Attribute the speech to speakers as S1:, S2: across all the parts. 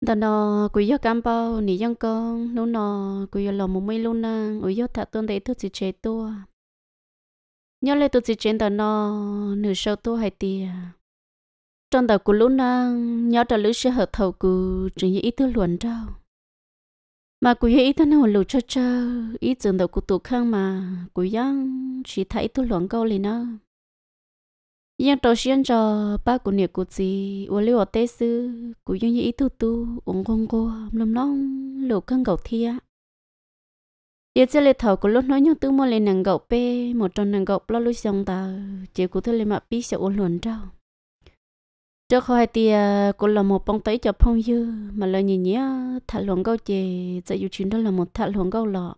S1: đó nó cứ giờ cam bao nỉ dân con nó nó cứ giờ lòng một mấy luôn nè ở giờ thà tuần đấy tôi chỉ chế tua nhớ lại tôi chỉ chế đó nó nửa sau tua hay tiề trong đầu của lúc nè nhớ trả lưỡi sẽ hợp thầu cứ chuyện gì ý tư luận đâu mà cứ ý tư nó lùi cho cho ý tưởng đầu của tụ khang mà cứ dân chỉ thấy tư luận câu liền nè yên tổ tiên cho ba cụ niệm cụ gì ô liu ở tây sư cụ dân như ý tu tu uống con cô lâm long lục cân gầu thia giờ chơi lệ thầu của lúc nói nhau tư mua lên nàng gậu pe một trong nàng gậu lo lúc xong ta chỉ cụ thôi lên mặt biết sẽ uống luận trâu. cho khỏi thì cô là một bông tấy cho phong dư mà lời nhìn nhé thả luồng câu chè sẽ dù chuyện đó là một thả luồng câu lọ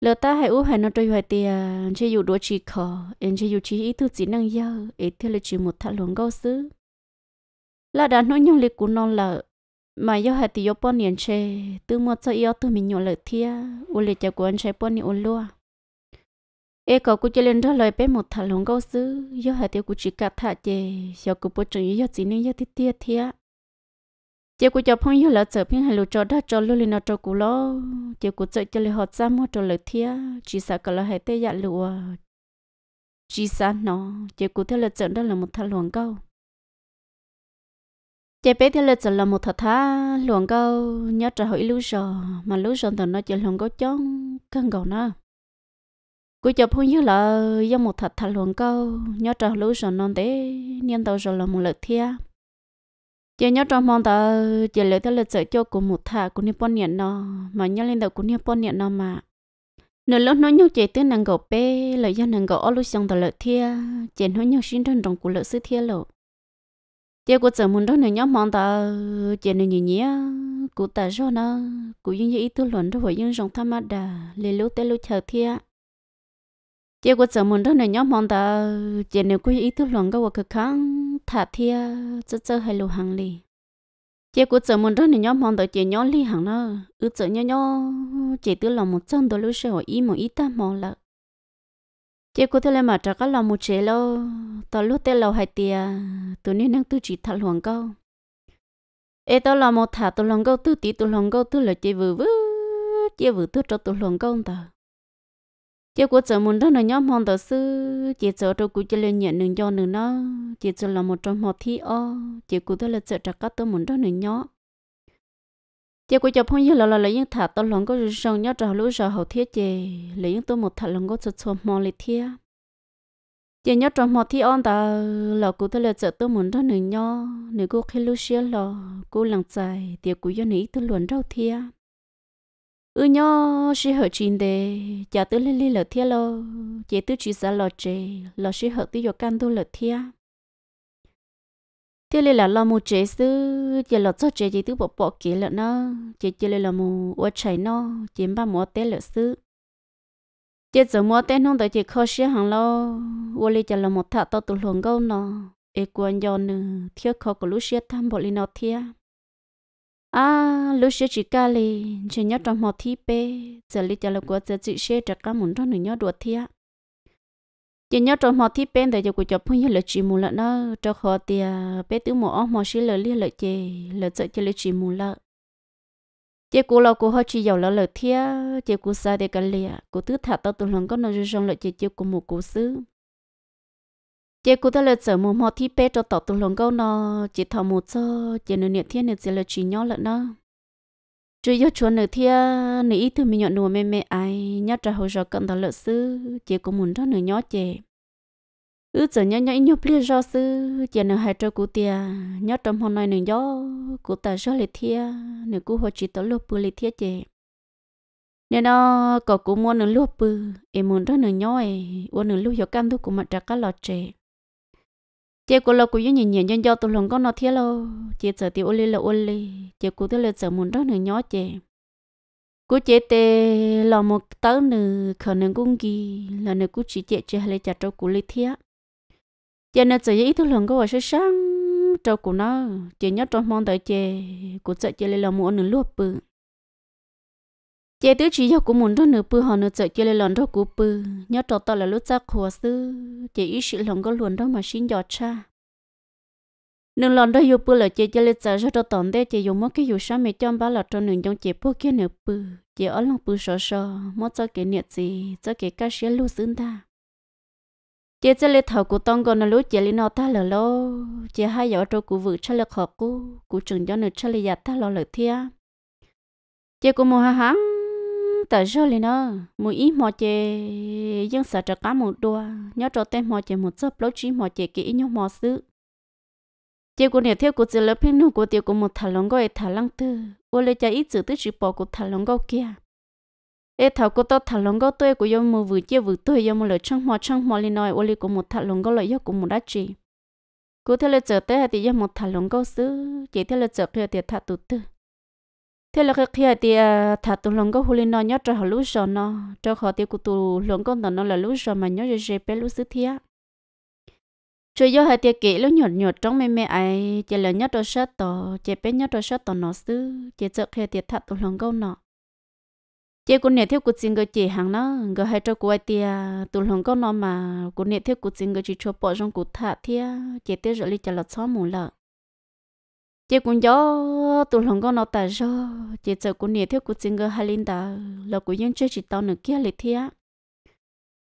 S1: lỡ ta hãy ú hãy nó trôi hoài tiề chỉ dụ đua chỉ khó em chỉ dụ chỉ ý thức chỉ năng yêu ấy theo là chỉ một thả luồng câu xứ là đã nói nhung liệt của nó là mà yêu hãy tiề yêu bọn niên chê từ một cho yêu từ mình nhổ lời thia u liệt cho của anh chê bọn niên u lúa ê có cú chơi lên đó lời bé một thả luồng câu xứ yêu hãy tiề cũng chỉ cả thà chê sau cũng bố chồng yêu chỉ năng yêu thiết tiết thia chỉ cố cho phong yêu là trở phiên hành lụ cho đã cho lưu lên cho cũ lo chỉ cố sợ cho lời họ ra mua cho lời thia chỉ sợ cả là hệ tê dạ lụa chỉ sợ nó chỉ cố theo lời sợ đó là một thằng luồng câu chỉ bé theo lời sợ là một thằng luồng câu nhớ trả hỏi lưu sò mà lưu sò thì nó chỉ luồng có chóng cân cầu nó cô cho phong yêu là do một thằng thằng luồng câu nhớ trả lưu sò non thế niên tàu rồi là một lời thia chị nhớ trong mong ta chị lấy tới lịch sử cho của một thà của niệm bón niệm nó mà nhớ lên đầu của niệm bón niệm nó mà nửa lúc nói nhau chị tới nàng gỗ bê lời do nàng gỗ ở lúc xong tờ lợi thia chị nói nhau xin thân trong của lợi sư thia lộ chị của chợ muốn đó nửa nhớ mong ta chị nửa nhỉ nhỉ của ta do nó của những ý tư luận rồi những dòng tham mắt đà lấy lúc tới lúc chờ thia chị của chợ muốn đó nửa nhớ mong ta chị nửa của ý tư luận cái vật cực kháng thả thia chớ chớ hay lù hàng lì chị cũng chở một đơn này nhóm mòn tới chị nhóm lì hàng nó ư chở nhóm nhóm chị tư lòng một chân đồ lúc sẽ hỏi ý một ý ta mò lợ chị cũng thế là mà trả cả lòng một chế lo tao lúc tê lâu hai tia tụi nên năng tư chỉ thả luồng câu ê tao là một thả tụi luồng câu tư tí tụi luồng câu tư là chị vừa vừa chị vừa tư cho tụi luồng câu ta tiêu của chợ muốn đó là nhóm mong tờ sư chỉ chợ đâu cũng chỉ là nhận nương do nương nó chỉ chợ là một trong một thi o chỉ cũng đó là chợ trạc cát tôi muốn đó nương nhỏ chỉ của chợ phong như là là lấy những thả tôi lòng có rong nhớ trào lũ giờ hậu thiết chè lấy những tôi một thả lòng có chợ chợ mò lấy thiết chỉ nhớ trong một thi on ta là cũng đó là chợ tôi muốn đó nương nhỏ nương cô khi lưu xia là cô lặng dài tiêu của do nương tôi luôn đâu thiết ư nhó sĩ hợp chín đề chả tứ lên lên lở thia lo chế tứ chỉ giá lò chế lò sĩ hở tứ vô can tu lở thia thế là lo mu chế sư chế lò cho chế chế tứ bỏ bỏ kế lợ nó chế chế là mu ô chảy nó chế ba mua té lợ sư chế giờ mua té nông tới chế khó sĩ hàng lo ô lê chế là một thạ to tu luồng gâu nó ê e quan do nữ thiếu khó của lũ sĩ tham bộ lên nó thia à lúc xưa chỉ cả lì chỉ nhớ trong một thi bê giờ lì giờ là của giờ chỉ xe trả cả muốn trong nhớ đuổi thi á chỉ nhớ trong một thi bê để cho của cho phun như là chỉ muốn là nó cho khó tiền bê tứ mỏ mỏ xí là lì là chè là sợ cho lì chỉ muốn là chỉ của là của họ chỉ giàu là lợi thi á chỉ của xa để cả lì à của tứ thả tao tụi lòng có nó rong lợi chỉ chỉ của một cố xứ chị cụ thể là sở mồm họ thi bé cho tỏ tụ lồng câu nó chị thọ một cho chị nửa niệm thiên nửa sẽ là chỉ nhỏ lợn đó chú yêu chuồn nửa thiên nửa ít thứ mình nhận nùa mẹ mẹ ai nhớ trả hồ giờ cần tỏ lợn sư chị cũng muốn cho nửa nhỏ chị ư giờ nhớ nhớ nhớ bia do sư chị nửa hai cho cụ tia nhớ trong hôm nay nửa nhỏ cụ ta do lệ thiên nửa cụ hồ chỉ tỏ lợn bự lệ thiên chị nên nó có cụ muốn nửa lúa bự em muốn cho nửa nhỏ em uống nửa lúa hiệu cam thu của mặt trà cá lọt trẻ chị cô lo cô nhớ nhìn nhìn do tụi lòng con nó thiết lo chị sợ tiêu uli là uli chị cô thấy là sợ muốn rất là nhỏ chị cô chế tê lo một tớ nữa khả năng cũng gì là nữ cô chỉ chế chị hay là chả trâu cô lấy thiết chị nó sợ ý tụi lòng có phải sáng trâu cô nó chị nhớ trong mong đợi chị cô sợ chị lấy lo một nữ luộc bự chế tứ chỉ yêu của muốn đó nửa bữa họ nửa chạy kia lên lòn đó của nhớ trò to là lúc ra khổ sư chế ý sự lòng có luồn đó mà xin giọt cha Nửa lòn đó yêu bữa là chế chơi lên sợ cho đó tòn đấy chế dùng mất cái dù sao mẹ cho ba là cho nửa trong chế bố kia nửa bữa, chế ở lòng bữa sờ sờ mất cho cái niệm gì cho cái cái xé lu xương ta chế chơi lên thầu của tông còn là lúc chế lên nó ta là lo chế hai giờ trâu của vợ chơi là khó cũ, cú chừng cho nửa chơi là giặt ta lo lợi thia chế của mua hàng tờ rô lên nó mùi ý mò chè dân sợ trở cá một đua nhớ trò tên mò chè một sớp lối trí mò chè kỹ nhau mò sứ chè của nhà theo của chè lớp nuôi của tiêu của một thằng lông gọi thằng lăng tư ô lê cha ít chữ tới chữ bỏ của thằng lông gọi kia ê thảo của tôi thằng lông gọi tôi của yom mù vừa chia vừa tôi yom lời trăng mò trăng mò lên nói ô lê của một thằng lông gọi lợi yếu của một đá chỉ của theo lê chở tới thì yom một thằng lông gọi xứ chỉ theo lê chở kia thì thà tụt tư thế là cái kia à, thì thà tụ lòng có huli nó nhớ cho họ lúc nó cho họ thì cụ tụ lòng con nó là lúc rồi mà nhớ rồi rồi bé lúc xứ thia trời do hai tia kỹ lúc nhột nhột trong mẹ mẹ ai chỉ là nhớ cho sát tỏ chỉ bé nhớ cho sát tỏ nó xứ chỉ chợ kia thì thà tụ lòng câu nó chỉ cụ nẹt theo cụ xin cái chỉ hàng nó người hai cho của ai tia à, tụ lòng câu nó mà cụ nẹt theo cụ xin cái chỉ cho bỏ trong cụ thà thia chỉ tiếc rồi đi chả là xóa mù lợ chị cũng gió tụi lòng con nó ta gió chị sợ cũng nhẹ thiếu cũng chừng người hai linh ta là cũng những chơi chỉ tao nữa kia lịch thiệt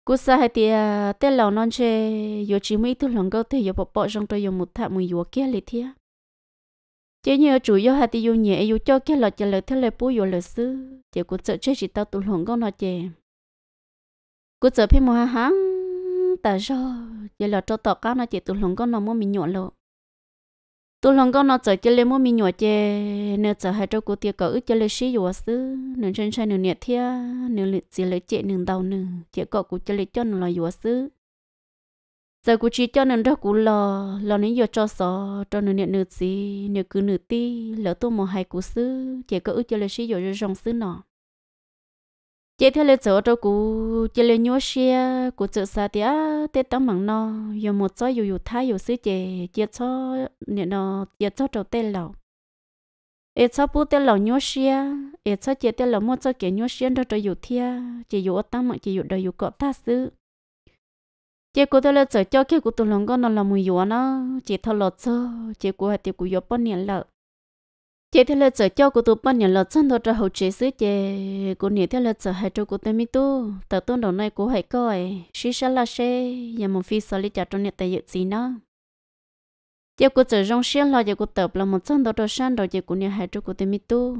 S1: cú sa hai tia tê lò non chơi yo chỉ mấy tụi lòng con thì yo bỏ bỏ trong tôi yo một thạm mùi yo kia lịch thiệt chị nhớ chủ yếu hai tia yêu nhẹ yêu cho kia lọt chả lời theo lời bố yo lời sư chị cũng sợ chơi chỉ tao tụi lòng con nó chê cú sợ phim mua hàng ta gió giờ lọt cho tao cá nó chị tụi lòng con nó mua mình nhọn lộ tôi lòng con nó chở chơi lên mua mi nhỏ chê nửa chở hai trâu của tiệc cỡ chơi lên xí dù xứ nửa chân sai nửa nhẹ thia nửa lịch chỉ lự chệ nửa đầu nửa chè cọ của chơi lên cho nửa là dù xứ giờ của chỉ cho nửa đó của lò lò nửa giờ cho sò cho nửa nhẹ nửa gì nửa cứ nửa ti lỡ tôi mò hai của xứ chè cỡ chơi lên xí dù trong xứ nọ chế theo lệ chỗ đâu cũ chế lệ nhớ xe cũ chỗ xa tía tết tao mảng nó giờ một chỗ dù dù thái dù xứ chế chế cho nè nó chế cho trâu tê lẩu ế cho bút tê lẩu nhớ xe ế cho chế tê lẩu một chỗ kế nhớ xe đâu trâu dù thia chế dù tao mảng chế dù đời dù cọ ta xứ chế cũ theo lệ chỗ cho kia cũ tụi lòng con nó là mùi dù nó chế thọ lọt cho chế cũ hay tiêu cũ dù bao nhiêu lợ chế thế là sợ cho của tụi bạn nhà lọt chân đó ra hậu chế sứ chế của nhà thế là sợ hai chỗ của tên mi tu tờ tôn đầu này của hải coi xí xa là xe nhà một phi sợ lý trả trong nhà tài dự gì nó chế của sợ rong xe lo chế của tập là một chân đó ra sang đó chế của nhà hai chỗ của tên mi tu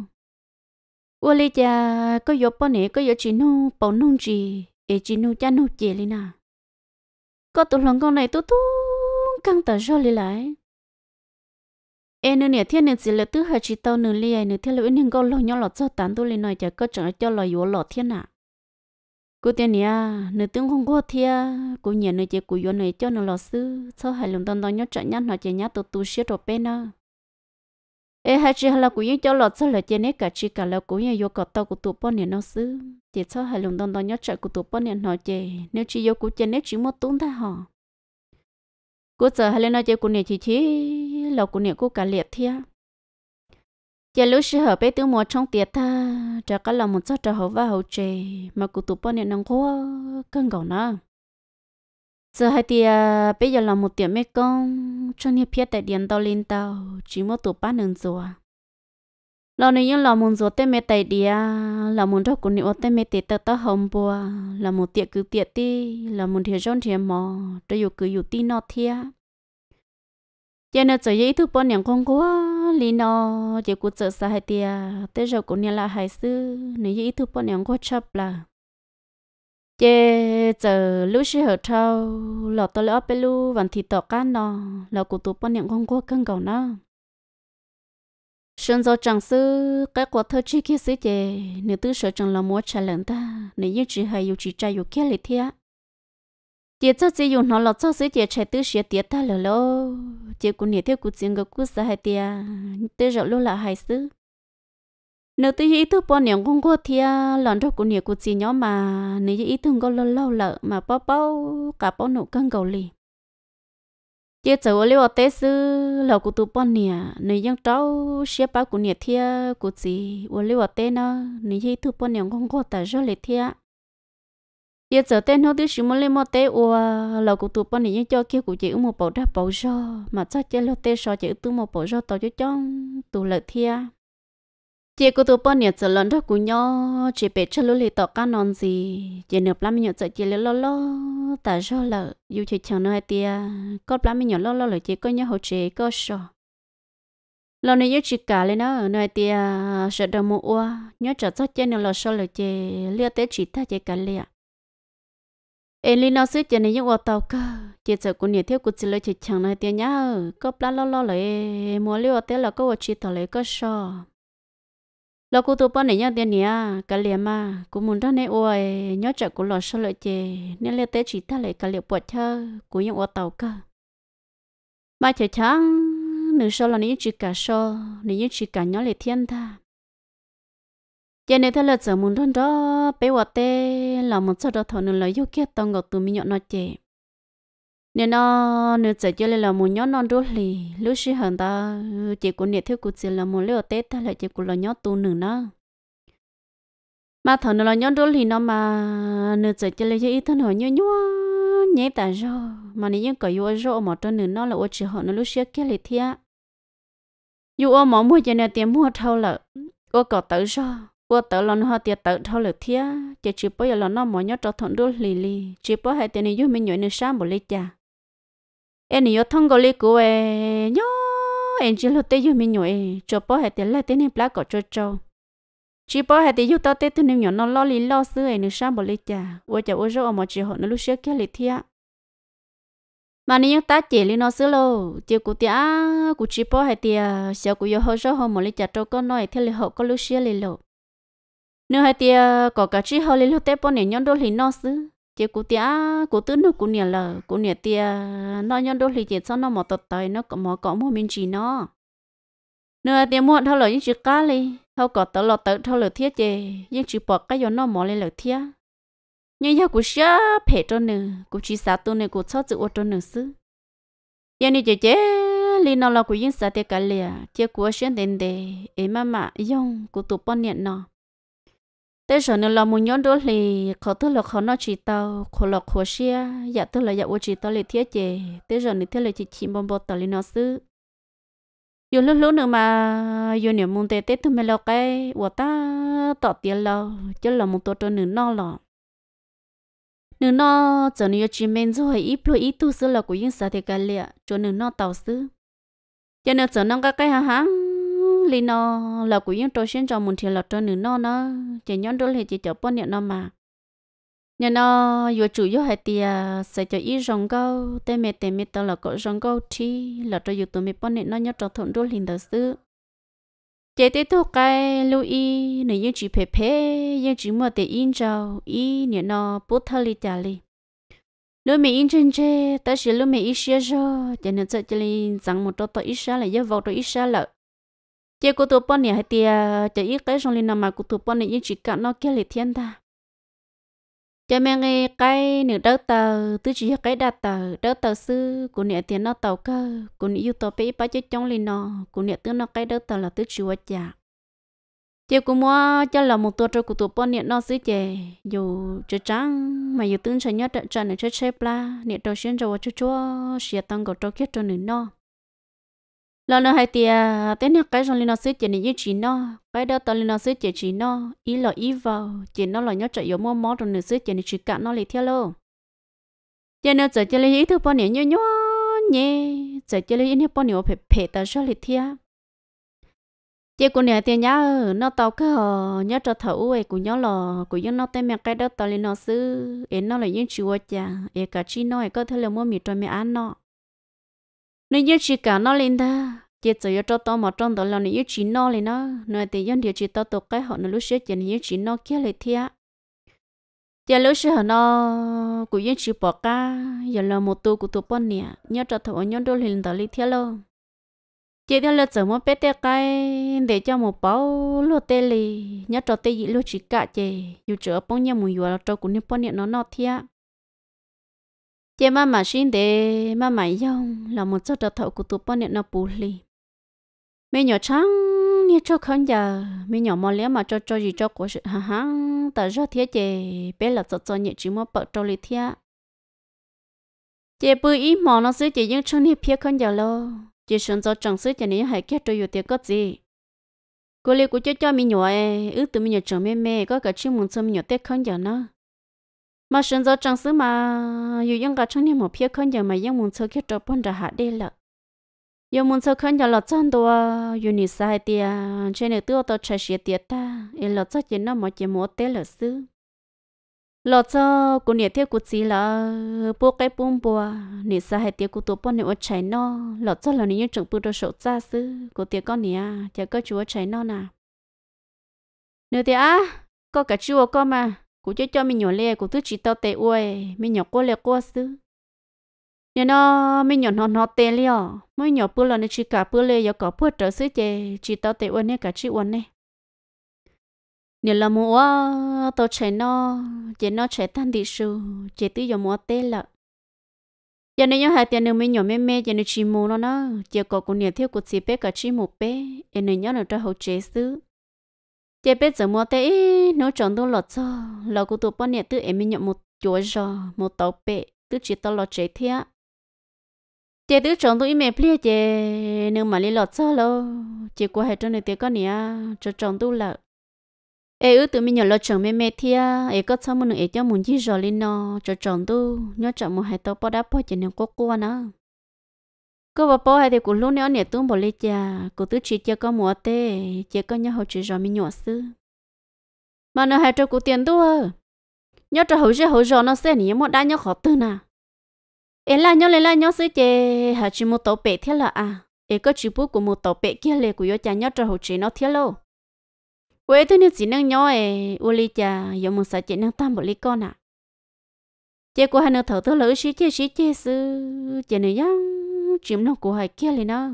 S1: ua lý cha có yếu bao này có yếu chỉ nu bảo nung gì để chỉ nu cha nu chế lý nà có tụi lòng con này tu tu căng tờ cho li lại em nữa nè thiên nữa chỉ là tứ hợp chỉ tao nữa liền nữa thiên là bên những con lò nhau lọt cho tán tôi liền nói cho có chẳng cho lò yếu lọt thiên à cô tiền nè nữ tướng không có thiên, cô nhận nữ chỉ cô yếu này cho nữ lò sư sau hai lần tao nhớ trận nhát nó chị nhát tôi tu sửa rồi bên à ê hai chị là cô yếu cho lọt sau là trên nấy cả chị cả là cô yếu yếu cả tao của tụ bọn nè nó sư chị sau hai lần tao nhau trận của tụ bọn nè nó chị nếu chỉ yếu của chị nấy chỉ một tuấn thôi hả cú giờ hai lên nói chơi cú này chị chị, lâu cú này cú cả liệt thia giờ lúc sư hợp bé tứ mùa trong tiệt ta trả cả lòng một chút trả hậu và hậu trề mà cú tụ bao niệm năng khó cân gạo nữa giờ hai tia bây giờ là một tiệm mấy con, cho nên phía tại điện tàu lên tàu chỉ một tụ ba nương rùa lo này nhưng lo muốn rốt tết mẹ tay đi à lo muốn cho con nữ tết mẹ tơ tơ hồng bùa lo muốn tiệc cứ tiệc ti lo muốn thiệt rón thiệt mò cho dù cứ dù tin nó thiệt cho nên chỉ ý thức bọn nhàng con quá lý nó giờ cứ sợ sai tiệt tết rồi con nhà là hải sư nếu ý thức bọn nhàng quá chấp là giờ giờ lúc xí hở trâu lọ tới lỡ bên lu vẫn thì tọt cá nó lọ cụ tụ bọn nhàng con quá cưng cầu nó sơn do chẳng sư các quả thơ chi kia sư chè nếu tư sở chẳng là mua trả lợn ta nếu như chỉ hay yêu chỉ trai yêu kia lì thia chị cho chị dùng nó là cho sư chè chạy tư sửa tiệt ta lỡ lỡ chị cũng nhớ theo cụ chuyện gặp cụ sa hai tia tư rõ luôn là hai sư nếu tư ý thức bọn nhóm không có thia lần đầu cũng nhớ cụ chuyện nhỏ mà nếu ý thức có lâu lâu lợ mà bao bao cả bao nụ cân cầu lì chế cháu lấy vào tết sư là cụ tụ bọn nè nè dân cháu xếp bao cụ nè thia cụ gì và lấy vào tết nó nầy hay tụ bọn nè không có tài cho lấy thia chế cháu tết nó thứ gì mà lấy mà tết và là cụ tụ bọn nè dân cho kia cụ chỉ một bộ đáp bộ cho mà chắc chế lo tết so chỉ tụ một bộ cho tao cho trong tụ lấy thia chị cô tụi bọn nhớ lần đó của nhau chị bé chơi lối lì tọt cá non gì chị nộp lắm nhớ chị lối lo lo tại sao là dù chị chẳng nói tia có lắm nhớ lo lo là chị có nhớ hồ chị có sợ lo này nhớ chị cả lên đó nói tia sợ đầu mua ua nhớ chợ chắc chị nào lo sợ là chị lia té chị ta chị cả lia em lên nó xí chị này nhớ qua tàu cơ chị sợ cô nhớ thiếu cô chị lối chị chẳng nói tia nhá có lắm lo lo là mua liu té là có hồ chị tàu lấy có sợ lo cô tụp này nhau tiền nha cả liền mà cô muốn ra này ôi nhớ chợ cô lo sợ lợi chè nên lê tế chỉ ta lại cả liệu bọt thơ của những ô tàu cơ mà chờ chăng nửa sau là nữ chỉ cả sợ nữ chỉ cả nhớ lệ thiên ta giờ này thay là giờ muốn đó đó bé hoa tê là một số đó thằng nửa lợi yêu kia tông gặp tụi mình nhọn nó chè nếu nó nếu giờ chơi là muốn nhón non đốt lì lúc xưa hận ta chỉ có niệm thiếu của chỉ là muốn leo tết ta lại chỉ có là nhón tu nửa nó mà thằng nó là nhón đốt lì nó mà nếu giờ chơi là chỉ ít thằng họ nhón nhón nhẹ ta rồi mà nếu những cái yếu rồi mà trên nửa nó là ô chỉ họ nó lúc xưa kia lì thia dù ô mỏ mua cho nên tiền mua thâu là ô có tự rồi ô tự là nó tiền tự thâu là thia chỉ chỉ bây giờ là nó mỏ nhón cho thằng đốt lì lì chỉ bây giờ tiền này dù mình nhảy nửa sáng một lít chả em nhớ thông gọi lý cô ấy, nhớ em chỉ lúc tới yêu mình nhớ cho bố hệ tiền lại tiền em plá có cho cho chỉ bố hệ tiền yêu tao tới tụi em nhớ nó lo lý lo xưa em nước sang bố lý cha ôi cha ôi rồi mà chỉ họ nó lúc xưa kia lý thia mà nếu ta chỉ lý nó xưa lo chỉ cụ tia cụ chỉ bố hệ tiền sau cụ yêu họ rồi họ mà lý cha cho con nói theo lý họ có lúc xưa lý lo nếu hệ tiền có cả chỉ họ lý lúc tới bố này nhớ đôi lý nó xưa chị cụ tia cụ tứ nó cụ nhà lờ cụ nhà tia nó nhon đôi thì chị cho nó mò tật tay nó có mò có mua mình chỉ nó nữa tia muộn thâu lời những chữ cá li thâu có tớ lọt tớ thâu lời thiết chị, những chữ bọt cái gió nó mò lên lời thiết nhưng giờ cụ xá phê cho nữ cụ chỉ xá tu nữ cụ cho chữ ô cho nữ sư giờ nữ chị chị, li nó là cụ những xá tia cá lìa chị cụ xuyên đến để em mà mà yong cụ tụ bón niệm nó tế sở nên là muốn nhón đó thì khó tức là khó nó chỉ tao khó là khó xia dạ tức là dạ ô chỉ tao là thiết chế tế sở nên thiết là chỉ chỉ bom bột tao lên nó xứ dù lúc lúc nữa mà dù nhiều muốn tế tế tụi mình lo cái của ta tỏ tiền là chứ là muốn tổ cho nữ nó là nữ nó giờ nữ chỉ mình rồi ít plus ít tu sửa là của những xã thì cái lẹ cho nữ nó tàu xứ giờ nên giờ nó cái cái hàng lì nó là của những trò xuyên trò một thì lọt trò nữ nó nó chỉ nhón đôi thì chỉ cho bọn nhện nó mà nhà nó vừa chủ yếu hay thì sẽ cho ít rong câu tê mệt tê mệt tao là có rong câu chi là cho vừa tụi mệt bọn nhện nó nhớ trò thuận đôi hình đầu sư chế tế thu cái lưu ý nữ những chỉ phê phê những chỉ mua tê in trâu ý nhà nó bút thơ lì trả lì lúc mình in chân chê ta sẽ lúc mình ít xe rồi cho nên sẽ cho nên rằng một trò tao ít xa là do vào trò ít xa lợi chị cô tụi bọn này hay tia chị ít cái xong lên nằm mà cô tụi bọn này những chỉ cả nó kia lệ thiên ta cho mẹ nghe cái nửa đỡ tàu tứ chỉ cái đặt tàu đỡ tàu sư của nè tiền nó tàu cơ của nè yêu tàu bắt ba trong chống lên nó của nè tứ nó cái đỡ tàu là tứ chỉ vật giả, chị cũng mua cho là một tuần rồi của tụi bọn nè nó sư chè dù cho trắng mà dù tướng sẽ nhớ trận cho nè chơi chơi la nè đầu xuyên rồi chú chúa sẽ tăng cầu trâu kết cho nửa nó lo nó hay tia thế nào cái trong linh nó xứ chỉ này chỉ nó cái đó tao linh nó xứ chỉ chỉ nó ý là ý vào chỉ nó là nhớ chạy yếu mua mót rồi nửa xứ chỉ này chỉ cả nó lấy theo luôn chỉ nó giờ chỉ lấy ý thức bao nhiêu nhớ nhớ nhé chỉ chỉ lấy ý thức bao nhiêu phải phải ta cho lấy theo chỉ cô này tiền nhá ờ, nó tao họ nhớ cho thở uể của nhớ lò của nhớ nó tên mẹ cái đó tao linh nó xứ em nó là những chùa chả em cả chi nó em có thể là mua mì cho mẹ ăn nó nên yêu chỉ cả nó lên ta chỉ chỉ yêu cho tao một trong đó là nên yêu chỉ nó lên nó nói thì dân điều chỉ tao tao cái họ nó lúc xưa chỉ nên yêu chỉ nó kia lại thia giờ lúc xưa nó cũng yêu chỉ bỏ cả giờ là một tu của tu bọn nè nhớ cho thằng ông nhớ đôi lên đó lấy thia luôn chỉ theo là giờ muốn bé té cái để cho một bao lúa tê lì nhớ cho tê gì lúa chỉ cả chè dù chở bông nhau mùi vừa là cho cũng nên bọn nè nó nó thia chị mà mà xin để mà mày dông là một số đặc thù của tụi bọn nó bù lì mấy nhỏ trắng như cho không giờ mấy nhỏ mò lé mà cho cho gì cho của sự hả hả tại do thế chị bé là cho cho nhẹ chỉ mua bợ cho lì thia chị bự ý mò nó xứ chị nhưng chân như phía không giờ lo chị sẵn cho chẳng xứ chị nếu hãy kết cho dù tiền có gì cô lì của cho cho mấy nhỏ ấy e, ước từ mấy nhỏ chồng mê mê có cả chiếc muốn cho mấy nhỏ tết không giờ nó mà sinh ra chẳng xứ mà dù những cái trong niệm một phía khăn giờ mà những muốn sơ kia trở bún ra hạ đi lợ dù muốn sơ khăn giờ là chân đồ dù nị sai tiề trên này tiêu tao chạy xe tiề ta em là chắc chỉ nó mà chỉ một té là xứ lọ cho cô nị theo cô chỉ là bố cái bún bùa nị sai tiề cô tụ bún nị ở chạy nó lọ cho là nị những chẳng bún đồ sổ ra xứ cô tiề con nị à tiề có chúa chạy nó nà nữa thì à có cả chúa con mà cụ cho cho mình nhỏ lẹ cụ tôi chỉ tao tệ uầy mình nhỏ cô lẹ cô xứ nhà nó mình nhỏ nó nó tệ liò mỗi nhỏ bữa lần chỉ cả bữa lẹ giờ có bữa trở xứ chè chỉ tao tệ uầy nè cả chị uầy nè nên là mua tao chạy nó chạy nó chạy tan đi su chạy tới giờ mua tệ lợ giờ này nhớ hai tiền nữa mình nhỏ mê mê giờ này chỉ mua nó nó giờ có cụ nhà thiếu cụ chỉ bé cả chỉ một bé em này nhớ là cho hậu chế xứ chế biết giờ mua tê nó chọn đồ lọt cho lò cụ tụ bọn nhẹ tự em mình nhận một chuối rồi một tàu bể tự chỉ tao lọt chế thia chế tự chọn đồ im mẹ plia chế nếu mà đi lọt cho lo chế qua hệ trong này tiếc con nhỉ cho chọn đồ là ê ư tụi mình nhận lọt chọn mẹ mẹ thia ê có sao mà nữa ê cho muốn gì rồi lên nó cho chọn đồ nhớ chọn một hai tàu bỏ đã bỏ chế nếu có qua nữa cô bà bố hay thì cô lúc nữa nè tung bỏ lên cha cô tứ chỉ cho có mua tê chỉ có nhớ hậu chỉ rồi mình nhỏ sư mà nó hay cho cô tiền đua nhớ cho hậu chỉ hậu rồi nó sẽ nhớ một đá nhớ khó tư nà ế là nhớ lên là nhớ sư chè hả chỉ một tàu bể thế là à ế có chỉ bút của một tàu bể kia lệ của cha nhớ cho hậu chỉ nó thế lô quê thế nên chỉ nâng nhớ ế u li cha giờ muốn sợ chị nâng tam bỏ li con à chị của hai nó thở thở lỡ xí chê xí chê sư chị này nhăng chìm nó của hai kia lên đó.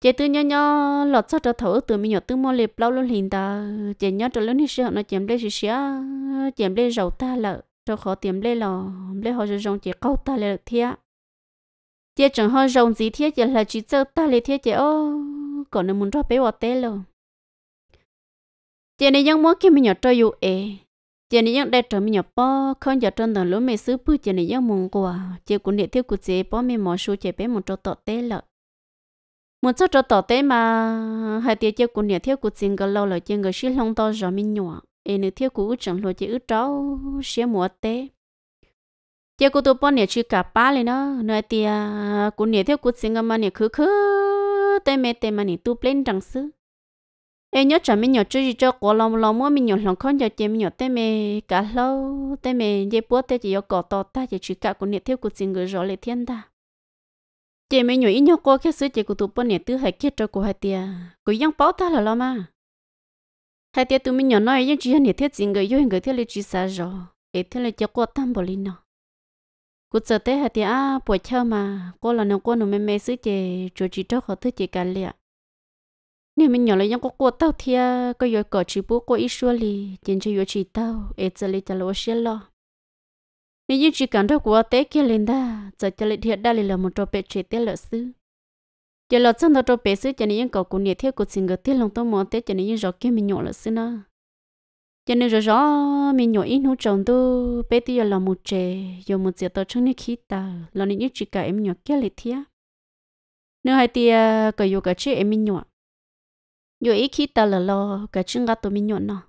S1: chị tư nhỏ nhỏ lọt sao trở thở từ mình nhỏ tư mua liệp lâu lâu liền ta chị nhỏ trở lớn như sợ nó chém lên xí xí chém lên rầu ta lợ cho khó tiệm lên lò lên họ rồi rồng chị câu ta lên thiệt chị chẳng hơi rồng gì thiệt chị là chỉ sợ ta lên thiệt chị ô còn nó muốn cho bé bỏ tê lò chị này ยัง muốn kia mình nhỏ cho dù ế chỉ nên yang đại trở mình nhập bó không giờ trong tầng lúa mẹ xứ bự chỉ nên yang mong quả chỉ cũng để thiếu cụ chị bó mẹ mỏ số chị bé một chỗ tọt té lợ một chỗ tọt té mà hai tiếc chị cũng để thiếu cụ chị cái lâu là chỉ người xí long to rồi mình nhỏ em nữ thiếu cụ chẳng lo chỉ ướt cháu sẽ mùa té chị cũng tôi bó nè chị cả ba lên đó nơi tiếc cũng để thiếu của chị mà nè khứ khứ té mẹ té mà nè tu lên chẳng xứ em nhớ trả mình nhớ chơi gì cho có lòng lòng mua mình nhớ lòng không nhớ chém nhớ tên mẹ cả lâu tên mẹ dễ bố tên chỉ có cỏ to ta chỉ chỉ cả của nhiệt thiếu của sinh người rõ lệ thiên ta chém mình nhớ ít nhớ có cái sự chỉ của tụi bọn nhiệt tứ hay kia cho của hai tia của dân bảo ta là lo mà hai tia tụi mình nhớ nói dân chỉ nhiệt thiết sinh người yêu người thiết lý chỉ xa rõ để thiết lý cho qua tam bồ linh nó cú sợ thế hai tia à bồi chiều mà cô là nó cô nó mẹ mẹ sứ chè chỗ chỉ cho họ thứ chỉ cả liệt nếu mình nhỏ lấy những cái cô tao thì à, có yêu cầu chỉ bố cô ít xua li tiền cho yêu chỉ tao ít giờ lấy cho lúa xe lo nếu như chỉ cần đâu của té kia lên da giờ cho lấy thiệt đa lấy là một trò bé chế té lợi sư giờ lọt sang trò bé sư cho nên những cậu cũng nhiệt thiết của sinh ngược thiết lòng tao mò té cho nên những rõ kia mình nhỏ lợi sư na cho nên rõ rõ mình nhỏ ít nấu trồng tu bé thì là một trẻ giờ một giờ tao chẳng nên khí ta là nên như chỉ cả em nhỏ kia lấy thiệt nếu hai tia cậu yêu cả chị em mình nhỏ yo ý khi ta là lo cả chúng ta tụi mình nhộn nó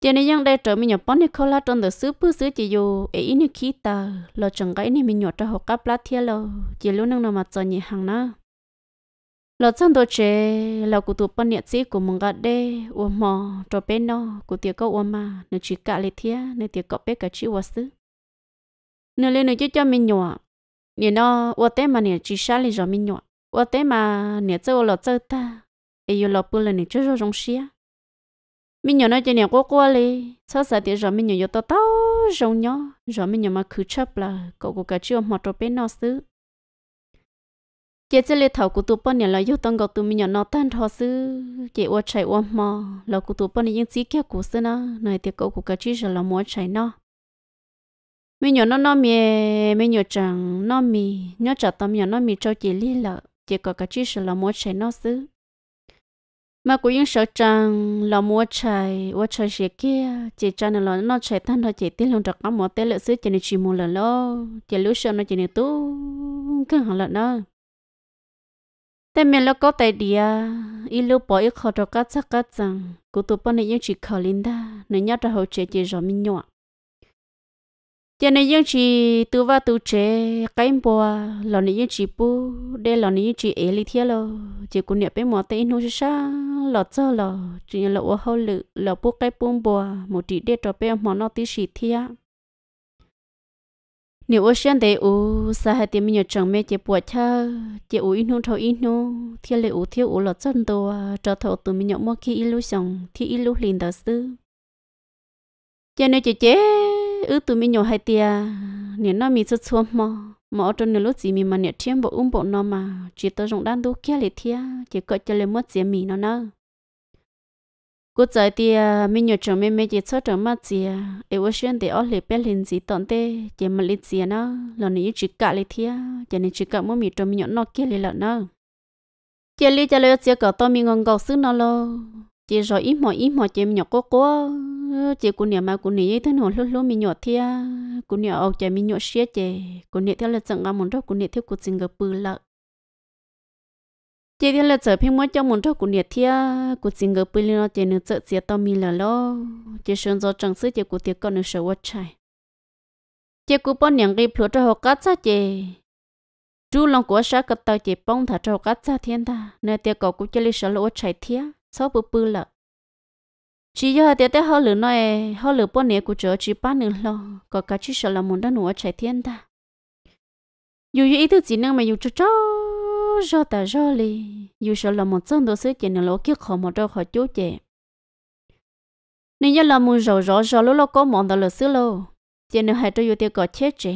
S1: cho nên những đây trở mình nhộn bón khó là trong đời xứ bữa xứ chỉ yo ý như khi ta lo chẳng cái này mình nhộn cho học cấp lá thiên lo giờ lúc nào mà cho nhẹ hàng nữa lo chân đồ chế là cụt tụi bón nhật sĩ của mong gạt đây, u mò cho bên nó cụt tiệc có u mà nó chỉ cả lệ thiên nên tiệc có bé cả chỉ u xứ nên lên nó cho cho mình nhộn nên nó uo té mà nè chỉ xa lên rồi mình nhộn uo té mà nè chơi u lo chơi ta ai yêu lo bự lên chơi rồi rong xia mình nhỏ nói cho nhau quá quá đi sau giờ thì rồi mình nhỏ yêu to to rong nhỏ rồi mình nhỏ mà cứ chấp là cậu của cả chưa mà trộn bên nó xứ chị chỉ lấy thảo của tụi bọn này là yêu tông cậu tụi mình nhỏ nó tan thọ xứ chị ô chạy ô mò là của tụi bọn này những gì kia của xứ nó này thì cậu của cả chưa rồi là muốn chạy nó mình nhỏ nó nó mì mình nhỏ chẳng nó mì nhớ chặt tao mình nhỏ nó mì cho chị lý là chị có cả chỉ là muốn chạy nó xứ mà cũng những sợ rằng là mua chạy mua chạy gì kia chỉ cho nên là nó chạy tan thôi chỉ tiếng luôn trật có một tế lợn sữa chỉ nên chỉ một lần lo chỉ lúc sau nó chỉ nên tu cứ hàng là nó, thế mình lo có tài địa, à ít lúc bỏ ít khó cho các sắc các rằng cụ tụ bọn này những chỉ khó linh ta nên nhớ ra hậu chế chỉ rồi mình nhọ cho nên những chị tự vào tự chế cái bò là những chị bù để là những chị ấy li thế lo chỉ cũng nhập bên mỏ tây nó sa là cho là chỉ là ở hậu lự là bù cái bún bò một chị để cho bên mọi nó tí xì thế nếu ở trên đây u sa hai tiếng mình chẳng mấy chỉ bùa cha chỉ u ít nô thâu ít nô thế là u thế u là chân đồ cho thâu tụi mình nhập mua khi ít lúc xong thì ít lúc liền đó sư cho nên chị chế ư tụi mình nhỏ hai tia nên nó mình rất xuống mò mò trong nên lúc gì mình mà nhớ thêm bộ ung um bộ nó mà chỉ tới rộng đan đu kia lệ thia chỉ có cho lên mất gì mình nó nữa cô trời tia mình nhớ chồng mình mới chỉ cho chồng mà gì em vô xuyên để ở lệ bên lên gì tận tê chỉ mà lên gì nó lần này chỉ cả lệ thia chỉ nên chỉ cả mỗi mình cho mình nhớ nó kia lệ lợn nữa chỉ lý cho lấy chỉ có tao mình ngon gạo xứ nó lo chị rồi ít mò ít mò chị nhỏ cô cô chị cũng nhà mà cũng nhà thế nào lúc lúc mình nhỏ thia cũng nhà ông chị mình nhỏ xía chị cũng nhà theo là chẳng ngang muốn đâu cũng nhà theo cũng xin gặp bự lợ chị theo là chở phim mới cho muốn đâu cũng nhà thia cũng xin gặp bự lợ chị nữa chở chị tao mi là lo chị sơn do chẳng sức chị cũng tiếc con nữa sợ quá trời chị cũng bao nhiêu cái phụ cho họ cắt ra chị chú lòng của xã cất tao chị bông thả cho cắt ra thiên ta nơi tiếc cậu cũng chơi lịch sử lỗ chạy thiếc số bự bự lợ chỉ giờ tiết tiết họ lửa nói họ lửa bốn nè của chỗ chỉ ba nửa lo có cả chỉ sợ là muốn đã nửa chạy thiên ta dù ý thức chỉ năng mà dù cho cho cho ta cho li dù sợ là một chân đồ sứ chỉ nửa lỗ kia khó một đâu khó chú chè nên giờ là muốn rõ rõ rõ lỗ lỗ có mòn đó lửa sứ lô chỉ nửa hai đôi tiết có chết chè